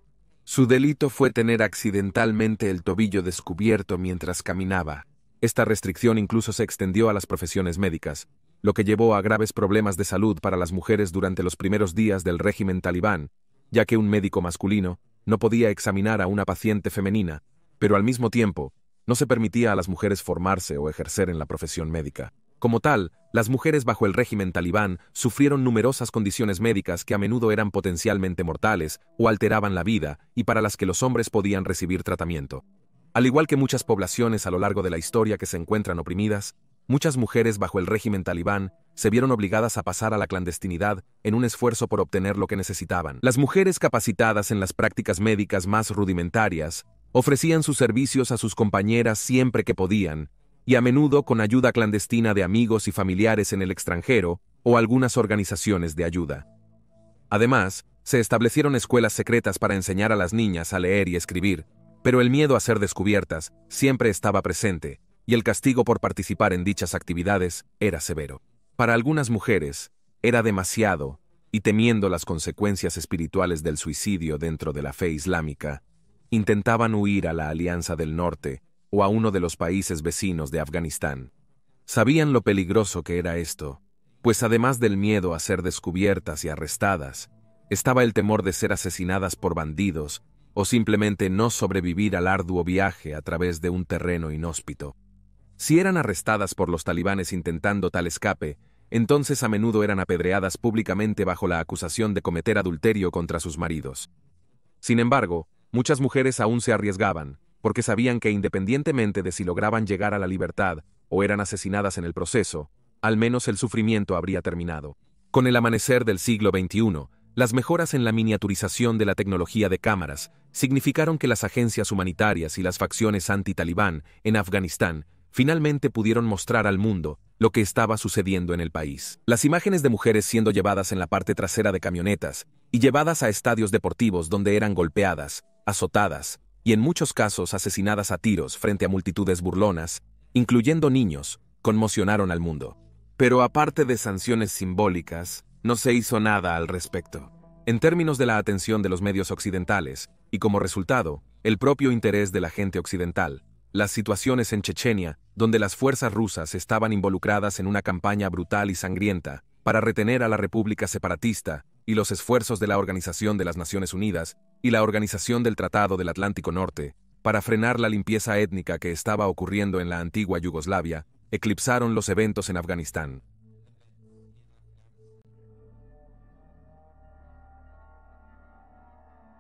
S1: Su delito fue tener accidentalmente el tobillo descubierto mientras caminaba. Esta restricción incluso se extendió a las profesiones médicas, lo que llevó a graves problemas de salud para las mujeres durante los primeros días del régimen talibán, ya que un médico masculino no podía examinar a una paciente femenina, pero al mismo tiempo no se permitía a las mujeres formarse o ejercer en la profesión médica. Como tal, las mujeres bajo el régimen talibán sufrieron numerosas condiciones médicas que a menudo eran potencialmente mortales o alteraban la vida y para las que los hombres podían recibir tratamiento. Al igual que muchas poblaciones a lo largo de la historia que se encuentran oprimidas, muchas mujeres bajo el régimen talibán se vieron obligadas a pasar a la clandestinidad en un esfuerzo por obtener lo que necesitaban. Las mujeres capacitadas en las prácticas médicas más rudimentarias ofrecían sus servicios a sus compañeras siempre que podían, y a menudo con ayuda clandestina de amigos y familiares en el extranjero o algunas organizaciones de ayuda. Además, se establecieron escuelas secretas para enseñar a las niñas a leer y escribir, pero el miedo a ser descubiertas siempre estaba presente, y el castigo por participar en dichas actividades era severo. Para algunas mujeres, era demasiado, y temiendo las consecuencias espirituales del suicidio dentro de la fe islámica, intentaban huir a la Alianza del Norte, o a uno de los países vecinos de Afganistán. Sabían lo peligroso que era esto, pues además del miedo a ser descubiertas y arrestadas, estaba el temor de ser asesinadas por bandidos o simplemente no sobrevivir al arduo viaje a través de un terreno inhóspito. Si eran arrestadas por los talibanes intentando tal escape, entonces a menudo eran apedreadas públicamente bajo la acusación de cometer adulterio contra sus maridos. Sin embargo, muchas mujeres aún se arriesgaban, porque sabían que independientemente de si lograban llegar a la libertad o eran asesinadas en el proceso, al menos el sufrimiento habría terminado. Con el amanecer del siglo XXI, las mejoras en la miniaturización de la tecnología de cámaras significaron que las agencias humanitarias y las facciones anti-talibán en Afganistán finalmente pudieron mostrar al mundo lo que estaba sucediendo en el país. Las imágenes de mujeres siendo llevadas en la parte trasera de camionetas y llevadas a estadios deportivos donde eran golpeadas, azotadas, y en muchos casos asesinadas a tiros frente a multitudes burlonas, incluyendo niños, conmocionaron al mundo. Pero aparte de sanciones simbólicas, no se hizo nada al respecto. En términos de la atención de los medios occidentales, y como resultado, el propio interés de la gente occidental, las situaciones en Chechenia, donde las fuerzas rusas estaban involucradas en una campaña brutal y sangrienta, para retener a la República Separatista y los esfuerzos de la Organización de las Naciones Unidas y la Organización del Tratado del Atlántico Norte para frenar la limpieza étnica que estaba ocurriendo en la antigua Yugoslavia, eclipsaron los eventos en Afganistán.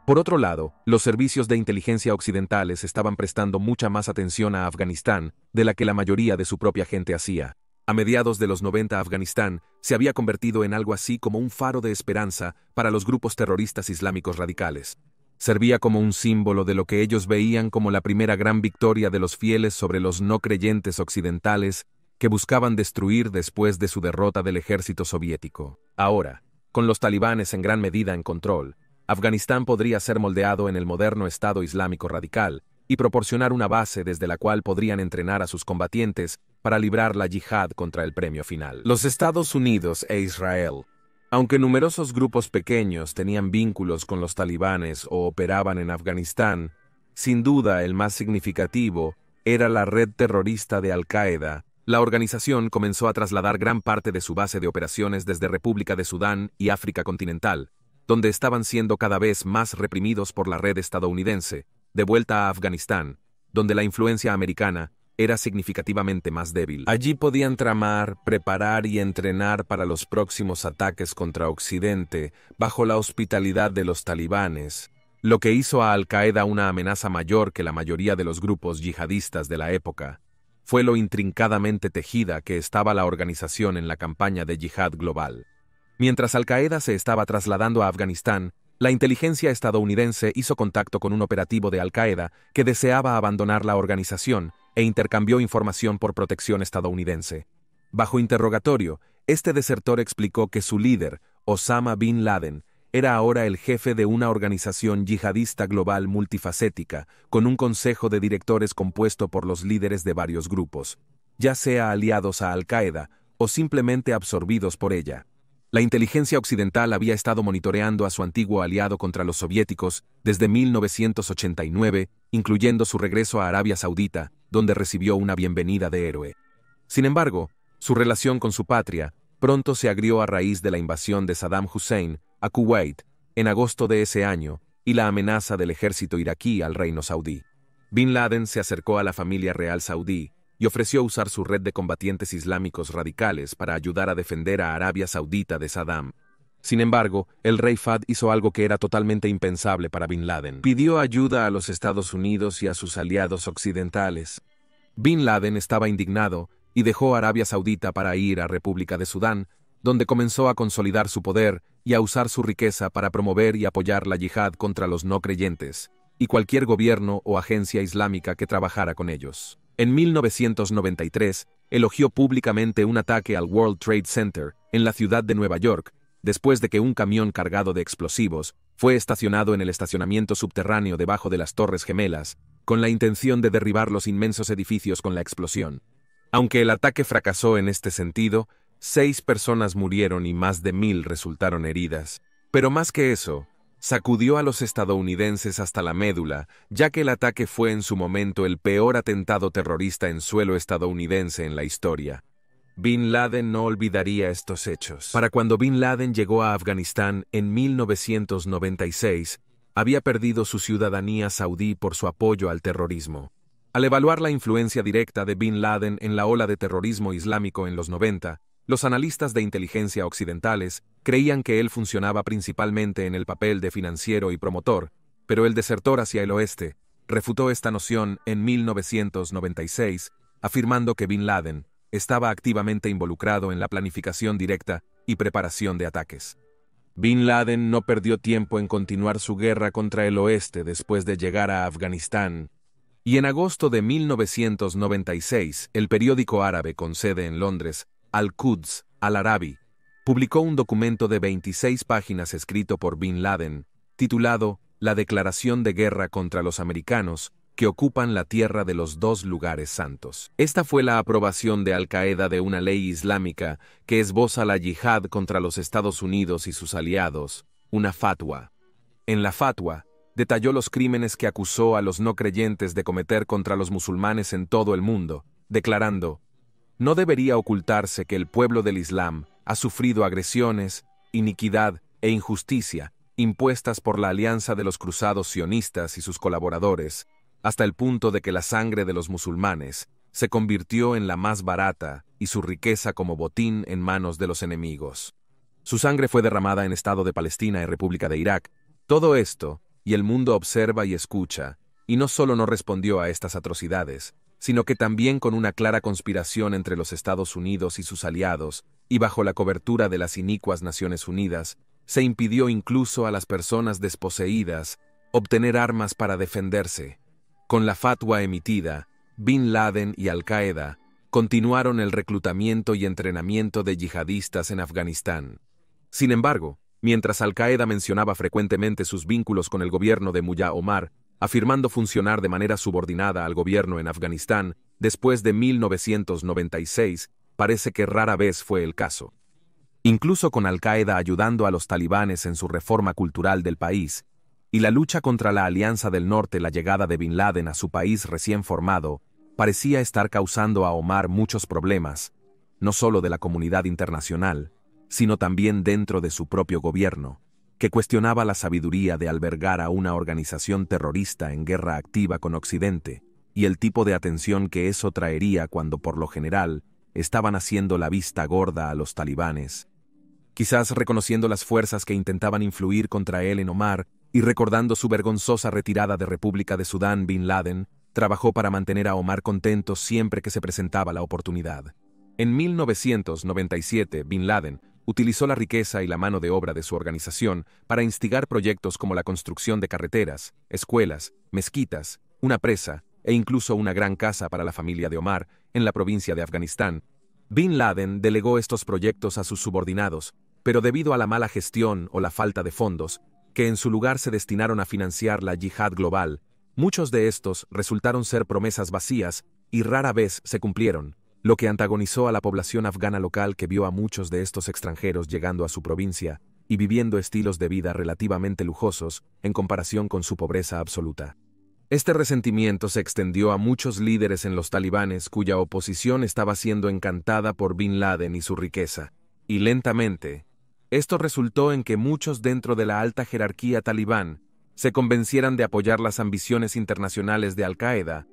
S1: Por otro lado, los servicios de inteligencia occidentales estaban prestando mucha más atención a Afganistán de la que la mayoría de su propia gente hacía, a mediados de los 90 Afganistán se había convertido en algo así como un faro de esperanza para los grupos terroristas islámicos radicales. Servía como un símbolo de lo que ellos veían como la primera gran victoria de los fieles sobre los no creyentes occidentales que buscaban destruir después de su derrota del ejército soviético. Ahora, con los talibanes en gran medida en control, Afganistán podría ser moldeado en el moderno Estado Islámico radical, y proporcionar una base desde la cual podrían entrenar a sus combatientes para librar la yihad contra el premio final. Los Estados Unidos e Israel, aunque numerosos grupos pequeños tenían vínculos con los talibanes o operaban en Afganistán, sin duda el más significativo era la red terrorista de Al-Qaeda. La organización comenzó a trasladar gran parte de su base de operaciones desde República de Sudán y África continental, donde estaban siendo cada vez más reprimidos por la red estadounidense, de vuelta a Afganistán, donde la influencia americana era significativamente más débil. Allí podían tramar, preparar y entrenar para los próximos ataques contra Occidente bajo la hospitalidad de los talibanes, lo que hizo a Al-Qaeda una amenaza mayor que la mayoría de los grupos yihadistas de la época. Fue lo intrincadamente tejida que estaba la organización en la campaña de yihad global. Mientras Al-Qaeda se estaba trasladando a Afganistán, la inteligencia estadounidense hizo contacto con un operativo de Al-Qaeda que deseaba abandonar la organización e intercambió información por protección estadounidense. Bajo interrogatorio, este desertor explicó que su líder, Osama Bin Laden, era ahora el jefe de una organización yihadista global multifacética, con un consejo de directores compuesto por los líderes de varios grupos, ya sea aliados a Al-Qaeda o simplemente absorbidos por ella. La inteligencia occidental había estado monitoreando a su antiguo aliado contra los soviéticos desde 1989, incluyendo su regreso a Arabia Saudita, donde recibió una bienvenida de héroe. Sin embargo, su relación con su patria pronto se agrió a raíz de la invasión de Saddam Hussein a Kuwait en agosto de ese año y la amenaza del ejército iraquí al reino saudí. Bin Laden se acercó a la familia real saudí y ofreció usar su red de combatientes islámicos radicales para ayudar a defender a Arabia Saudita de Saddam. Sin embargo, el rey Fad hizo algo que era totalmente impensable para Bin Laden. Pidió ayuda a los Estados Unidos y a sus aliados occidentales. Bin Laden estaba indignado y dejó Arabia Saudita para ir a República de Sudán, donde comenzó a consolidar su poder y a usar su riqueza para promover y apoyar la yihad contra los no creyentes y cualquier gobierno o agencia islámica que trabajara con ellos. En 1993, elogió públicamente un ataque al World Trade Center en la ciudad de Nueva York, después de que un camión cargado de explosivos fue estacionado en el estacionamiento subterráneo debajo de las Torres Gemelas, con la intención de derribar los inmensos edificios con la explosión. Aunque el ataque fracasó en este sentido, seis personas murieron y más de mil resultaron heridas. Pero más que eso, sacudió a los estadounidenses hasta la médula, ya que el ataque fue en su momento el peor atentado terrorista en suelo estadounidense en la historia. Bin Laden no olvidaría estos hechos. Para cuando Bin Laden llegó a Afganistán en 1996, había perdido su ciudadanía saudí por su apoyo al terrorismo. Al evaluar la influencia directa de Bin Laden en la ola de terrorismo islámico en los 90, los analistas de inteligencia occidentales creían que él funcionaba principalmente en el papel de financiero y promotor, pero el desertor hacia el oeste refutó esta noción en 1996, afirmando que Bin Laden estaba activamente involucrado en la planificación directa y preparación de ataques. Bin Laden no perdió tiempo en continuar su guerra contra el oeste después de llegar a Afganistán, y en agosto de 1996, el periódico árabe con sede en Londres al-Quds, al-Arabi, publicó un documento de 26 páginas escrito por Bin Laden, titulado La Declaración de Guerra contra los Americanos, que ocupan la tierra de los dos lugares santos. Esta fue la aprobación de Al-Qaeda de una ley islámica que esboza la yihad contra los Estados Unidos y sus aliados, una fatwa. En la fatwa, detalló los crímenes que acusó a los no creyentes de cometer contra los musulmanes en todo el mundo, declarando, no debería ocultarse que el pueblo del Islam ha sufrido agresiones, iniquidad e injusticia impuestas por la alianza de los cruzados sionistas y sus colaboradores, hasta el punto de que la sangre de los musulmanes se convirtió en la más barata y su riqueza como botín en manos de los enemigos. Su sangre fue derramada en Estado de Palestina y República de Irak. Todo esto, y el mundo observa y escucha, y no solo no respondió a estas atrocidades, sino que también con una clara conspiración entre los Estados Unidos y sus aliados, y bajo la cobertura de las inicuas Naciones Unidas, se impidió incluso a las personas desposeídas obtener armas para defenderse. Con la fatwa emitida, Bin Laden y Al-Qaeda continuaron el reclutamiento y entrenamiento de yihadistas en Afganistán. Sin embargo, mientras Al-Qaeda mencionaba frecuentemente sus vínculos con el gobierno de Mullah Omar, afirmando funcionar de manera subordinada al gobierno en Afganistán después de 1996, parece que rara vez fue el caso. Incluso con Al-Qaeda ayudando a los talibanes en su reforma cultural del país, y la lucha contra la Alianza del Norte, la llegada de Bin Laden a su país recién formado, parecía estar causando a Omar muchos problemas, no solo de la comunidad internacional, sino también dentro de su propio gobierno que cuestionaba la sabiduría de albergar a una organización terrorista en guerra activa con Occidente y el tipo de atención que eso traería cuando por lo general estaban haciendo la vista gorda a los talibanes. Quizás reconociendo las fuerzas que intentaban influir contra él en Omar y recordando su vergonzosa retirada de República de Sudán, Bin Laden trabajó para mantener a Omar contento siempre que se presentaba la oportunidad. En 1997, Bin Laden utilizó la riqueza y la mano de obra de su organización para instigar proyectos como la construcción de carreteras, escuelas, mezquitas, una presa e incluso una gran casa para la familia de Omar en la provincia de Afganistán. Bin Laden delegó estos proyectos a sus subordinados, pero debido a la mala gestión o la falta de fondos, que en su lugar se destinaron a financiar la yihad global, muchos de estos resultaron ser promesas vacías y rara vez se cumplieron lo que antagonizó a la población afgana local que vio a muchos de estos extranjeros llegando a su provincia y viviendo estilos de vida relativamente lujosos en comparación con su pobreza absoluta. Este resentimiento se extendió a muchos líderes en los talibanes cuya oposición estaba siendo encantada por Bin Laden y su riqueza, y lentamente, esto resultó en que muchos dentro de la alta jerarquía talibán se convencieran de apoyar las ambiciones internacionales de Al-Qaeda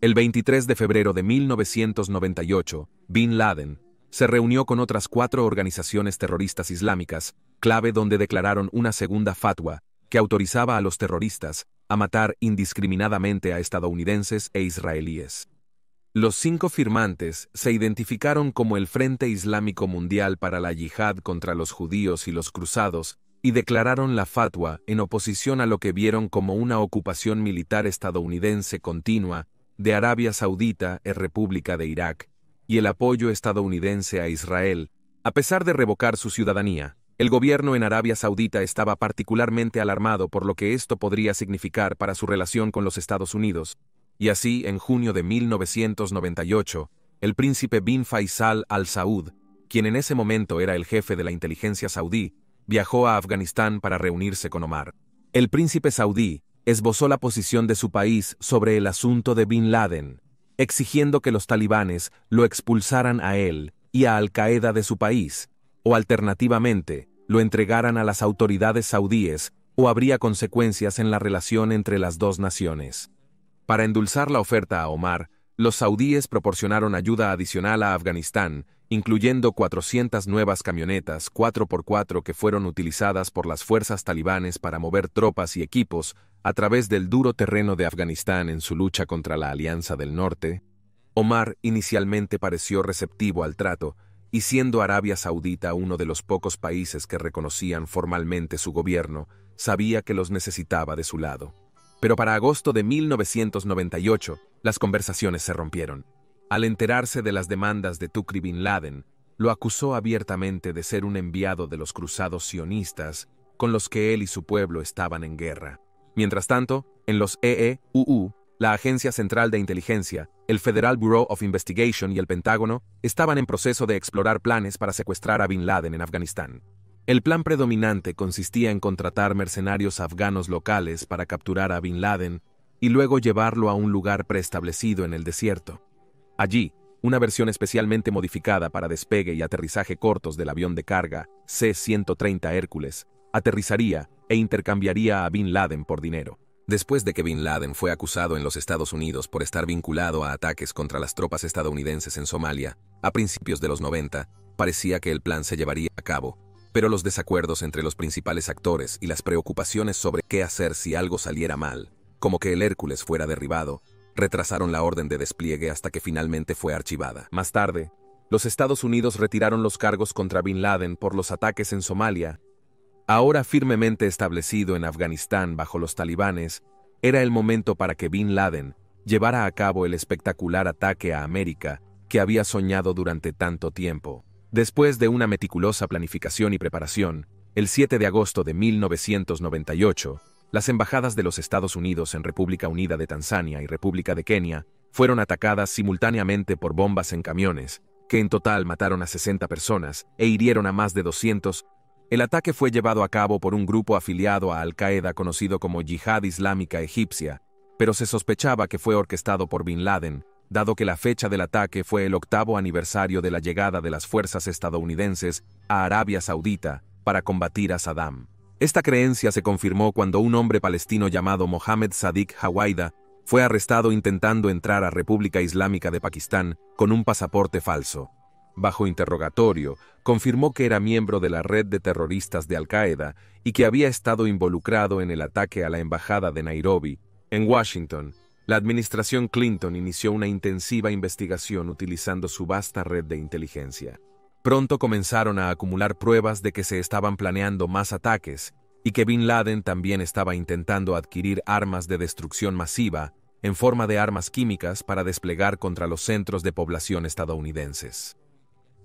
S1: el 23 de febrero de 1998, Bin Laden se reunió con otras cuatro organizaciones terroristas islámicas, clave donde declararon una segunda fatwa que autorizaba a los terroristas a matar indiscriminadamente a estadounidenses e israelíes. Los cinco firmantes se identificaron como el Frente Islámico Mundial para la Yihad contra los judíos y los cruzados y declararon la fatwa en oposición a lo que vieron como una ocupación militar estadounidense continua de Arabia Saudita y República de Irak, y el apoyo estadounidense a Israel, a pesar de revocar su ciudadanía. El gobierno en Arabia Saudita estaba particularmente alarmado por lo que esto podría significar para su relación con los Estados Unidos, y así, en junio de 1998, el príncipe bin Faisal al-Saud, quien en ese momento era el jefe de la inteligencia saudí, viajó a Afganistán para reunirse con Omar. El príncipe saudí, esbozó la posición de su país sobre el asunto de Bin Laden, exigiendo que los talibanes lo expulsaran a él y a Al Qaeda de su país, o alternativamente, lo entregaran a las autoridades saudíes o habría consecuencias en la relación entre las dos naciones. Para endulzar la oferta a Omar, los saudíes proporcionaron ayuda adicional a Afganistán, incluyendo 400 nuevas camionetas 4x4 que fueron utilizadas por las fuerzas talibanes para mover tropas y equipos a través del duro terreno de Afganistán en su lucha contra la Alianza del Norte, Omar inicialmente pareció receptivo al trato, y siendo Arabia Saudita uno de los pocos países que reconocían formalmente su gobierno, sabía que los necesitaba de su lado. Pero para agosto de 1998, las conversaciones se rompieron. Al enterarse de las demandas de Tukri bin Laden, lo acusó abiertamente de ser un enviado de los cruzados sionistas con los que él y su pueblo estaban en guerra. Mientras tanto, en los EEUU, la Agencia Central de Inteligencia, el Federal Bureau of Investigation y el Pentágono estaban en proceso de explorar planes para secuestrar a Bin Laden en Afganistán. El plan predominante consistía en contratar mercenarios afganos locales para capturar a Bin Laden y luego llevarlo a un lugar preestablecido en el desierto. Allí, una versión especialmente modificada para despegue y aterrizaje cortos del avión de carga C-130 Hércules aterrizaría e intercambiaría a Bin Laden por dinero. Después de que Bin Laden fue acusado en los Estados Unidos por estar vinculado a ataques contra las tropas estadounidenses en Somalia, a principios de los 90, parecía que el plan se llevaría a cabo, pero los desacuerdos entre los principales actores y las preocupaciones sobre qué hacer si algo saliera mal, como que el Hércules fuera derribado, retrasaron la orden de despliegue hasta que finalmente fue archivada. Más tarde, los Estados Unidos retiraron los cargos contra Bin Laden por los ataques en Somalia Ahora firmemente establecido en Afganistán bajo los talibanes, era el momento para que Bin Laden llevara a cabo el espectacular ataque a América que había soñado durante tanto tiempo. Después de una meticulosa planificación y preparación, el 7 de agosto de 1998, las embajadas de los Estados Unidos en República Unida de Tanzania y República de Kenia fueron atacadas simultáneamente por bombas en camiones, que en total mataron a 60 personas e hirieron a más de 200 el ataque fue llevado a cabo por un grupo afiliado a Al-Qaeda conocido como Yihad Islámica Egipcia, pero se sospechaba que fue orquestado por Bin Laden, dado que la fecha del ataque fue el octavo aniversario de la llegada de las fuerzas estadounidenses a Arabia Saudita para combatir a Saddam. Esta creencia se confirmó cuando un hombre palestino llamado Mohammed Sadiq Hawaida fue arrestado intentando entrar a República Islámica de Pakistán con un pasaporte falso bajo interrogatorio, confirmó que era miembro de la red de terroristas de Al-Qaeda y que había estado involucrado en el ataque a la embajada de Nairobi. En Washington, la administración Clinton inició una intensiva investigación utilizando su vasta red de inteligencia. Pronto comenzaron a acumular pruebas de que se estaban planeando más ataques y que Bin Laden también estaba intentando adquirir armas de destrucción masiva en forma de armas químicas para desplegar contra los centros de población estadounidenses.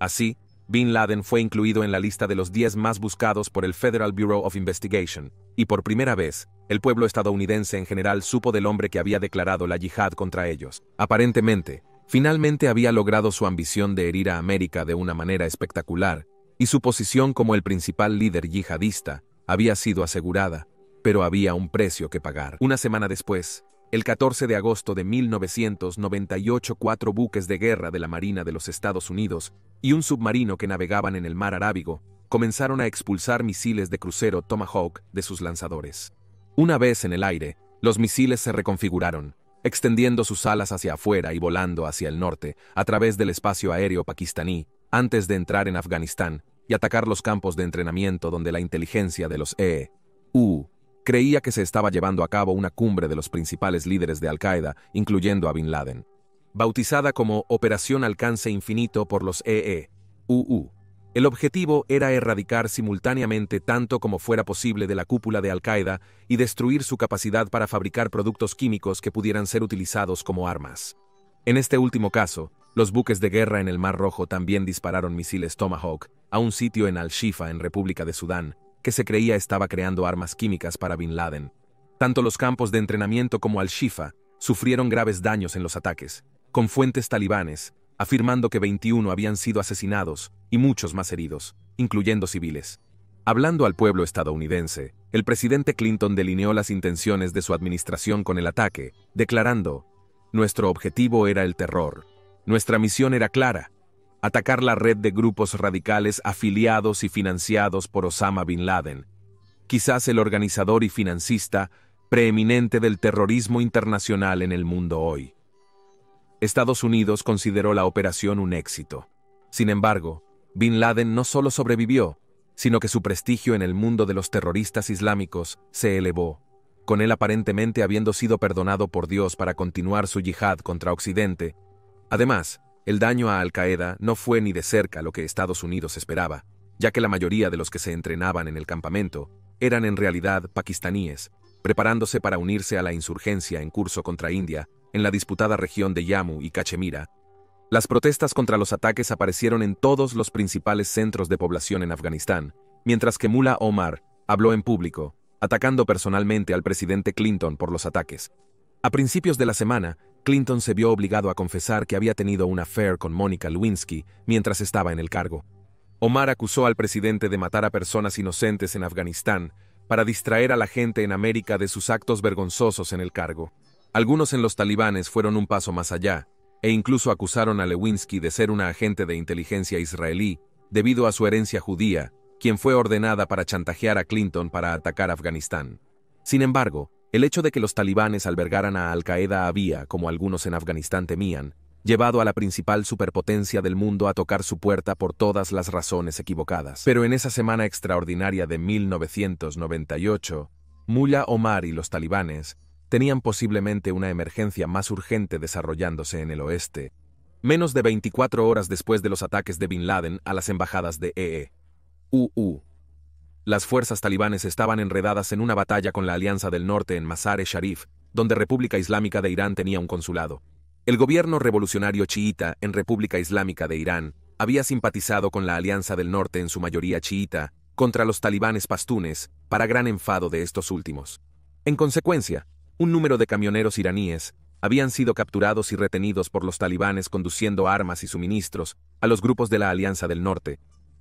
S1: Así, Bin Laden fue incluido en la lista de los 10 más buscados por el Federal Bureau of Investigation, y por primera vez, el pueblo estadounidense en general supo del hombre que había declarado la yihad contra ellos. Aparentemente, finalmente había logrado su ambición de herir a América de una manera espectacular, y su posición como el principal líder yihadista había sido asegurada, pero había un precio que pagar. Una semana después, el 14 de agosto de 1998, cuatro buques de guerra de la Marina de los Estados Unidos y un submarino que navegaban en el mar Arábigo comenzaron a expulsar misiles de crucero Tomahawk de sus lanzadores. Una vez en el aire, los misiles se reconfiguraron, extendiendo sus alas hacia afuera y volando hacia el norte, a través del espacio aéreo pakistaní, antes de entrar en Afganistán y atacar los campos de entrenamiento donde la inteligencia de los E.U creía que se estaba llevando a cabo una cumbre de los principales líderes de Al-Qaeda, incluyendo a Bin Laden. Bautizada como Operación Alcance Infinito por los EE, e el objetivo era erradicar simultáneamente tanto como fuera posible de la cúpula de Al-Qaeda y destruir su capacidad para fabricar productos químicos que pudieran ser utilizados como armas. En este último caso, los buques de guerra en el Mar Rojo también dispararon misiles Tomahawk a un sitio en Al-Shifa, en República de Sudán, que se creía estaba creando armas químicas para Bin Laden. Tanto los campos de entrenamiento como Al-Shifa sufrieron graves daños en los ataques, con fuentes talibanes afirmando que 21 habían sido asesinados y muchos más heridos, incluyendo civiles. Hablando al pueblo estadounidense, el presidente Clinton delineó las intenciones de su administración con el ataque, declarando, Nuestro objetivo era el terror. Nuestra misión era clara, atacar la red de grupos radicales afiliados y financiados por Osama Bin Laden, quizás el organizador y financista preeminente del terrorismo internacional en el mundo hoy. Estados Unidos consideró la operación un éxito. Sin embargo, Bin Laden no solo sobrevivió, sino que su prestigio en el mundo de los terroristas islámicos se elevó, con él aparentemente habiendo sido perdonado por Dios para continuar su yihad contra Occidente. Además, el daño a Al Qaeda no fue ni de cerca lo que Estados Unidos esperaba, ya que la mayoría de los que se entrenaban en el campamento eran en realidad pakistaníes, preparándose para unirse a la insurgencia en curso contra India en la disputada región de Yamu y Cachemira. Las protestas contra los ataques aparecieron en todos los principales centros de población en Afganistán, mientras que Mullah Omar habló en público, atacando personalmente al presidente Clinton por los ataques. A principios de la semana, Clinton se vio obligado a confesar que había tenido una affair con Mónica Lewinsky mientras estaba en el cargo. Omar acusó al presidente de matar a personas inocentes en Afganistán para distraer a la gente en América de sus actos vergonzosos en el cargo. Algunos en los talibanes fueron un paso más allá, e incluso acusaron a Lewinsky de ser una agente de inteligencia israelí debido a su herencia judía, quien fue ordenada para chantajear a Clinton para atacar Afganistán. Sin embargo, el hecho de que los talibanes albergaran a Al-Qaeda había, como algunos en Afganistán temían, llevado a la principal superpotencia del mundo a tocar su puerta por todas las razones equivocadas. Pero en esa semana extraordinaria de 1998, Mullah Omar y los talibanes tenían posiblemente una emergencia más urgente desarrollándose en el oeste, menos de 24 horas después de los ataques de Bin Laden a las embajadas de EE, UU, las fuerzas talibanes estaban enredadas en una batalla con la Alianza del Norte en masar e sharif donde República Islámica de Irán tenía un consulado. El gobierno revolucionario chiita en República Islámica de Irán había simpatizado con la Alianza del Norte en su mayoría chiita contra los talibanes pastunes, para gran enfado de estos últimos. En consecuencia, un número de camioneros iraníes habían sido capturados y retenidos por los talibanes conduciendo armas y suministros a los grupos de la Alianza del Norte,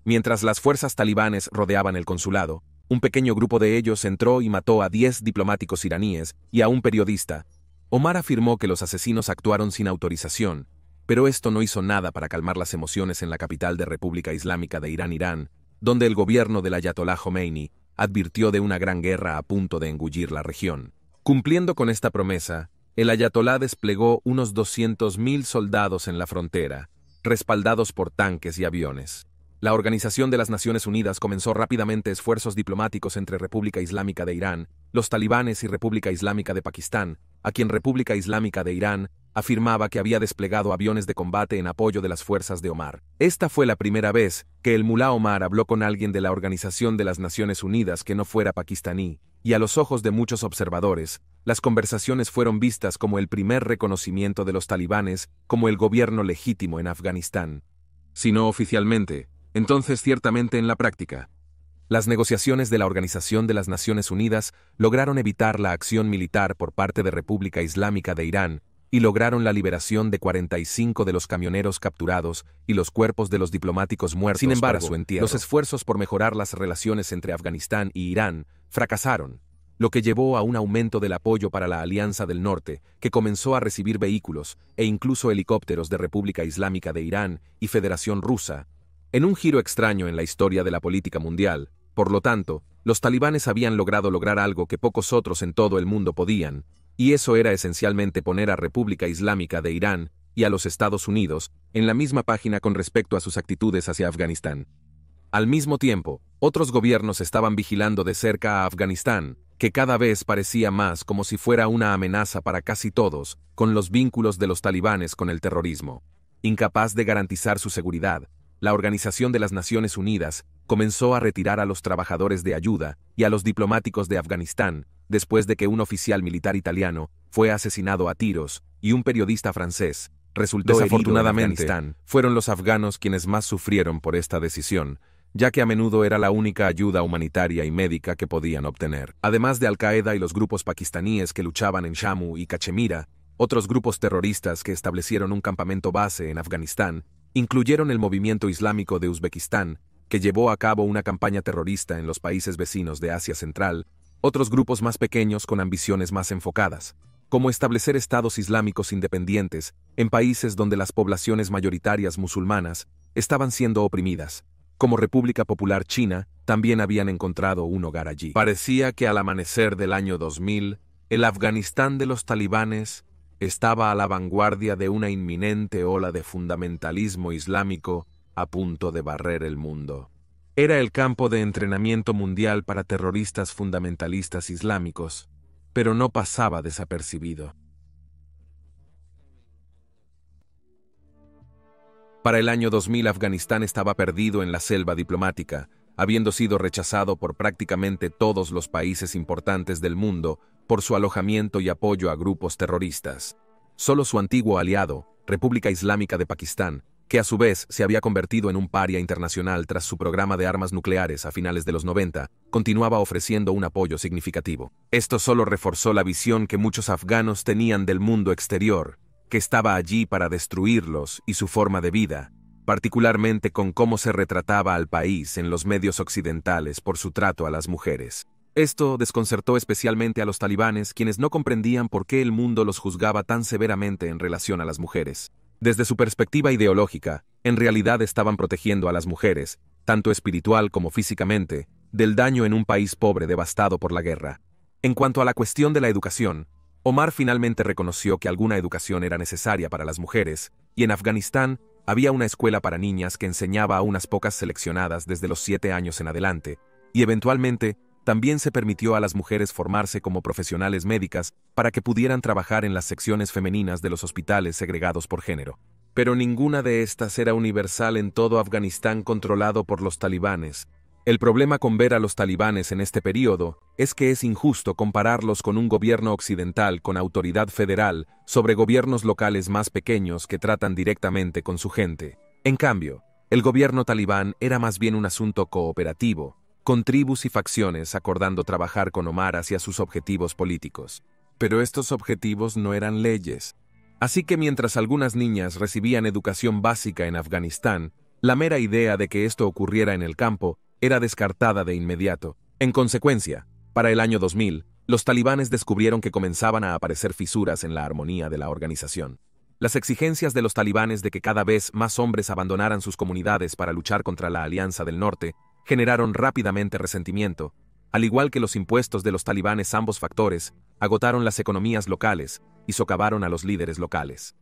S1: Mientras las fuerzas talibanes rodeaban el consulado, un pequeño grupo de ellos entró y mató a 10 diplomáticos iraníes y a un periodista. Omar afirmó que los asesinos actuaron sin autorización, pero esto no hizo nada para calmar las emociones en la capital de República Islámica de Irán-Irán, donde el gobierno del ayatolá Khomeini advirtió de una gran guerra a punto de engullir la región. Cumpliendo con esta promesa, el ayatolá desplegó unos 200.000 soldados en la frontera, respaldados por tanques y aviones. La Organización de las Naciones Unidas comenzó rápidamente esfuerzos diplomáticos entre República Islámica de Irán, los talibanes y República Islámica de Pakistán, a quien República Islámica de Irán afirmaba que había desplegado aviones de combate en apoyo de las fuerzas de Omar. Esta fue la primera vez que el mulá Omar habló con alguien de la Organización de las Naciones Unidas que no fuera pakistaní, y a los ojos de muchos observadores, las conversaciones fueron vistas como el primer reconocimiento de los talibanes como el gobierno legítimo en Afganistán. Si no oficialmente, entonces, ciertamente en la práctica, las negociaciones de la Organización de las Naciones Unidas lograron evitar la acción militar por parte de República Islámica de Irán y lograron la liberación de 45 de los camioneros capturados y los cuerpos de los diplomáticos muertos. Sin embargo, los esfuerzos por mejorar las relaciones entre Afganistán y Irán fracasaron, lo que llevó a un aumento del apoyo para la Alianza del Norte, que comenzó a recibir vehículos e incluso helicópteros de República Islámica de Irán y Federación Rusa, en un giro extraño en la historia de la política mundial, por lo tanto, los talibanes habían logrado lograr algo que pocos otros en todo el mundo podían, y eso era esencialmente poner a República Islámica de Irán y a los Estados Unidos en la misma página con respecto a sus actitudes hacia Afganistán. Al mismo tiempo, otros gobiernos estaban vigilando de cerca a Afganistán, que cada vez parecía más como si fuera una amenaza para casi todos, con los vínculos de los talibanes con el terrorismo. Incapaz de garantizar su seguridad, la Organización de las Naciones Unidas comenzó a retirar a los trabajadores de ayuda y a los diplomáticos de Afganistán después de que un oficial militar italiano fue asesinado a tiros y un periodista francés resultó Desafortunadamente, herido fueron los afganos quienes más sufrieron por esta decisión, ya que a menudo era la única ayuda humanitaria y médica que podían obtener. Además de Al-Qaeda y los grupos pakistaníes que luchaban en Shamu y Cachemira, otros grupos terroristas que establecieron un campamento base en Afganistán incluyeron el movimiento islámico de Uzbekistán, que llevó a cabo una campaña terrorista en los países vecinos de Asia Central, otros grupos más pequeños con ambiciones más enfocadas, como establecer estados islámicos independientes en países donde las poblaciones mayoritarias musulmanas estaban siendo oprimidas. Como República Popular China, también habían encontrado un hogar allí. Parecía que al amanecer del año 2000, el Afganistán de los talibanes estaba a la vanguardia de una inminente ola de fundamentalismo islámico a punto de barrer el mundo. Era el campo de entrenamiento mundial para terroristas fundamentalistas islámicos, pero no pasaba desapercibido. Para el año 2000 Afganistán estaba perdido en la selva diplomática, habiendo sido rechazado por prácticamente todos los países importantes del mundo por su alojamiento y apoyo a grupos terroristas. Solo su antiguo aliado, República Islámica de Pakistán, que a su vez se había convertido en un paria internacional tras su programa de armas nucleares a finales de los 90, continuaba ofreciendo un apoyo significativo. Esto solo reforzó la visión que muchos afganos tenían del mundo exterior, que estaba allí para destruirlos y su forma de vida, particularmente con cómo se retrataba al país en los medios occidentales por su trato a las mujeres. Esto desconcertó especialmente a los talibanes, quienes no comprendían por qué el mundo los juzgaba tan severamente en relación a las mujeres. Desde su perspectiva ideológica, en realidad estaban protegiendo a las mujeres, tanto espiritual como físicamente, del daño en un país pobre devastado por la guerra. En cuanto a la cuestión de la educación, Omar finalmente reconoció que alguna educación era necesaria para las mujeres, y en Afganistán había una escuela para niñas que enseñaba a unas pocas seleccionadas desde los siete años en adelante, y eventualmente también se permitió a las mujeres formarse como profesionales médicas para que pudieran trabajar en las secciones femeninas de los hospitales segregados por género. Pero ninguna de estas era universal en todo Afganistán controlado por los talibanes, el problema con ver a los talibanes en este periodo es que es injusto compararlos con un gobierno occidental con autoridad federal sobre gobiernos locales más pequeños que tratan directamente con su gente. En cambio, el gobierno talibán era más bien un asunto cooperativo, con tribus y facciones acordando trabajar con Omar hacia sus objetivos políticos. Pero estos objetivos no eran leyes. Así que mientras algunas niñas recibían educación básica en Afganistán, la mera idea de que esto ocurriera en el campo era descartada de inmediato. En consecuencia, para el año 2000, los talibanes descubrieron que comenzaban a aparecer fisuras en la armonía de la organización. Las exigencias de los talibanes de que cada vez más hombres abandonaran sus comunidades para luchar contra la Alianza del Norte generaron rápidamente resentimiento. Al igual que los impuestos de los talibanes, ambos factores agotaron las economías locales y socavaron a los líderes locales.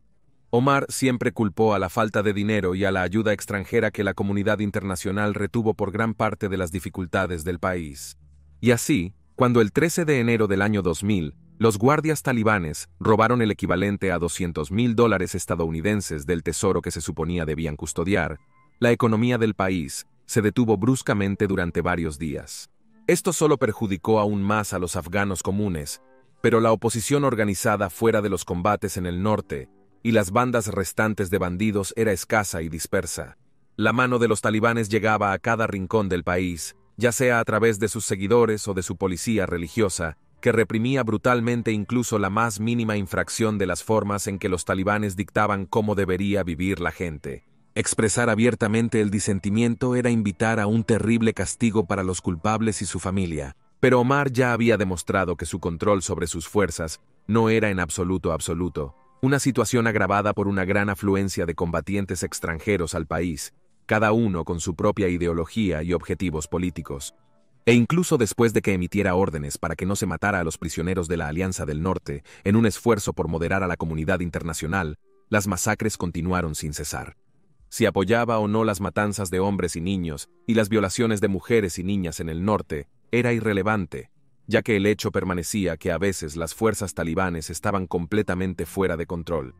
S1: Omar siempre culpó a la falta de dinero y a la ayuda extranjera que la comunidad internacional retuvo por gran parte de las dificultades del país. Y así, cuando el 13 de enero del año 2000, los guardias talibanes robaron el equivalente a 200 mil dólares estadounidenses del tesoro que se suponía debían custodiar, la economía del país se detuvo bruscamente durante varios días. Esto solo perjudicó aún más a los afganos comunes, pero la oposición organizada fuera de los combates en el norte y las bandas restantes de bandidos era escasa y dispersa. La mano de los talibanes llegaba a cada rincón del país, ya sea a través de sus seguidores o de su policía religiosa, que reprimía brutalmente incluso la más mínima infracción de las formas en que los talibanes dictaban cómo debería vivir la gente. Expresar abiertamente el disentimiento era invitar a un terrible castigo para los culpables y su familia, pero Omar ya había demostrado que su control sobre sus fuerzas no era en absoluto absoluto, una situación agravada por una gran afluencia de combatientes extranjeros al país, cada uno con su propia ideología y objetivos políticos. E incluso después de que emitiera órdenes para que no se matara a los prisioneros de la Alianza del Norte, en un esfuerzo por moderar a la comunidad internacional, las masacres continuaron sin cesar. Si apoyaba o no las matanzas de hombres y niños y las violaciones de mujeres y niñas en el norte, era irrelevante, ya que el hecho permanecía que a veces las fuerzas talibanes estaban completamente fuera de control.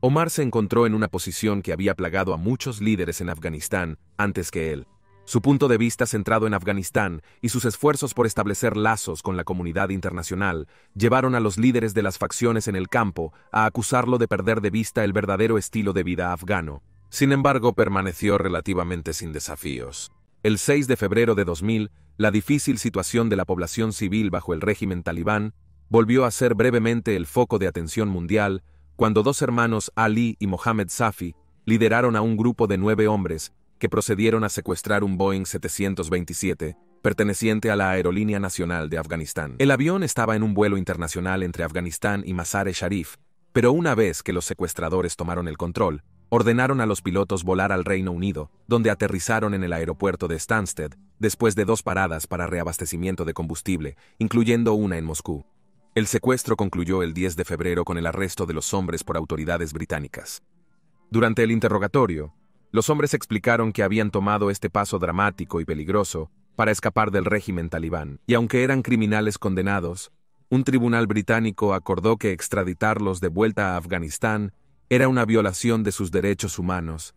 S1: Omar se encontró en una posición que había plagado a muchos líderes en Afganistán antes que él. Su punto de vista centrado en Afganistán y sus esfuerzos por establecer lazos con la comunidad internacional llevaron a los líderes de las facciones en el campo a acusarlo de perder de vista el verdadero estilo de vida afgano. Sin embargo, permaneció relativamente sin desafíos. El 6 de febrero de 2000, la difícil situación de la población civil bajo el régimen talibán volvió a ser brevemente el foco de atención mundial cuando dos hermanos Ali y Mohamed Safi lideraron a un grupo de nueve hombres que procedieron a secuestrar un Boeing 727 perteneciente a la Aerolínea Nacional de Afganistán. El avión estaba en un vuelo internacional entre Afganistán y Mazar-e-Sharif, pero una vez que los secuestradores tomaron el control, ordenaron a los pilotos volar al Reino Unido, donde aterrizaron en el aeropuerto de Stansted, después de dos paradas para reabastecimiento de combustible, incluyendo una en Moscú. El secuestro concluyó el 10 de febrero con el arresto de los hombres por autoridades británicas. Durante el interrogatorio, los hombres explicaron que habían tomado este paso dramático y peligroso para escapar del régimen talibán, y aunque eran criminales condenados, un tribunal británico acordó que extraditarlos de vuelta a Afganistán era una violación de sus derechos humanos,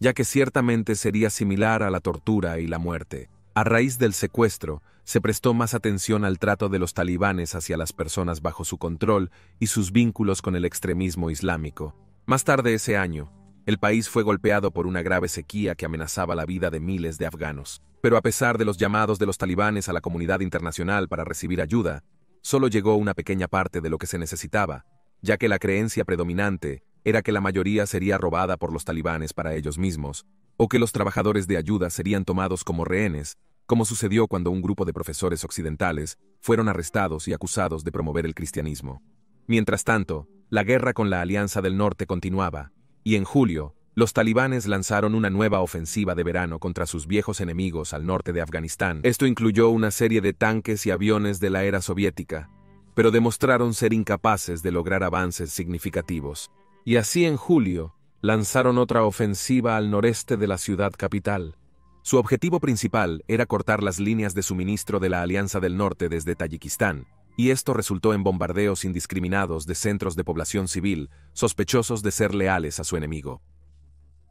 S1: ya que ciertamente sería similar a la tortura y la muerte. A raíz del secuestro, se prestó más atención al trato de los talibanes hacia las personas bajo su control y sus vínculos con el extremismo islámico. Más tarde ese año, el país fue golpeado por una grave sequía que amenazaba la vida de miles de afganos. Pero a pesar de los llamados de los talibanes a la comunidad internacional para recibir ayuda, solo llegó una pequeña parte de lo que se necesitaba, ya que la creencia predominante era que la mayoría sería robada por los talibanes para ellos mismos, o que los trabajadores de ayuda serían tomados como rehenes, como sucedió cuando un grupo de profesores occidentales fueron arrestados y acusados de promover el cristianismo. Mientras tanto, la guerra con la Alianza del Norte continuaba, y en julio, los talibanes lanzaron una nueva ofensiva de verano contra sus viejos enemigos al norte de Afganistán. Esto incluyó una serie de tanques y aviones de la era soviética, pero demostraron ser incapaces de lograr avances significativos. Y así en julio, lanzaron otra ofensiva al noreste de la ciudad capital. Su objetivo principal era cortar las líneas de suministro de la Alianza del Norte desde Tayikistán, y esto resultó en bombardeos indiscriminados de centros de población civil, sospechosos de ser leales a su enemigo.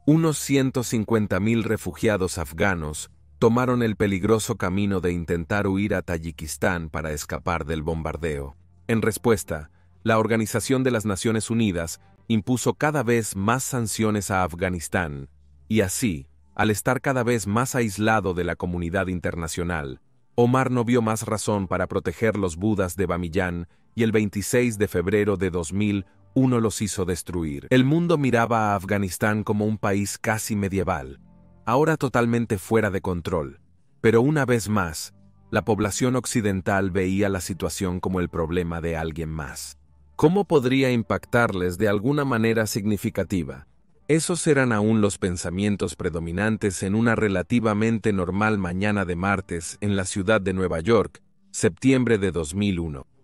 S1: Unos 150.000 refugiados afganos tomaron el peligroso camino de intentar huir a Tayikistán para escapar del bombardeo. En respuesta, la Organización de las Naciones Unidas impuso cada vez más sanciones a Afganistán, y así, al estar cada vez más aislado de la comunidad internacional, Omar no vio más razón para proteger los Budas de Bamiyan y el 26 de febrero de 2001 los hizo destruir. El mundo miraba a Afganistán como un país casi medieval, ahora totalmente fuera de control. Pero una vez más, la población occidental veía la situación como el problema de alguien más. ¿Cómo podría impactarles de alguna manera significativa? Esos eran aún los pensamientos predominantes en una relativamente normal mañana de martes en la ciudad de Nueva York, septiembre de 2001.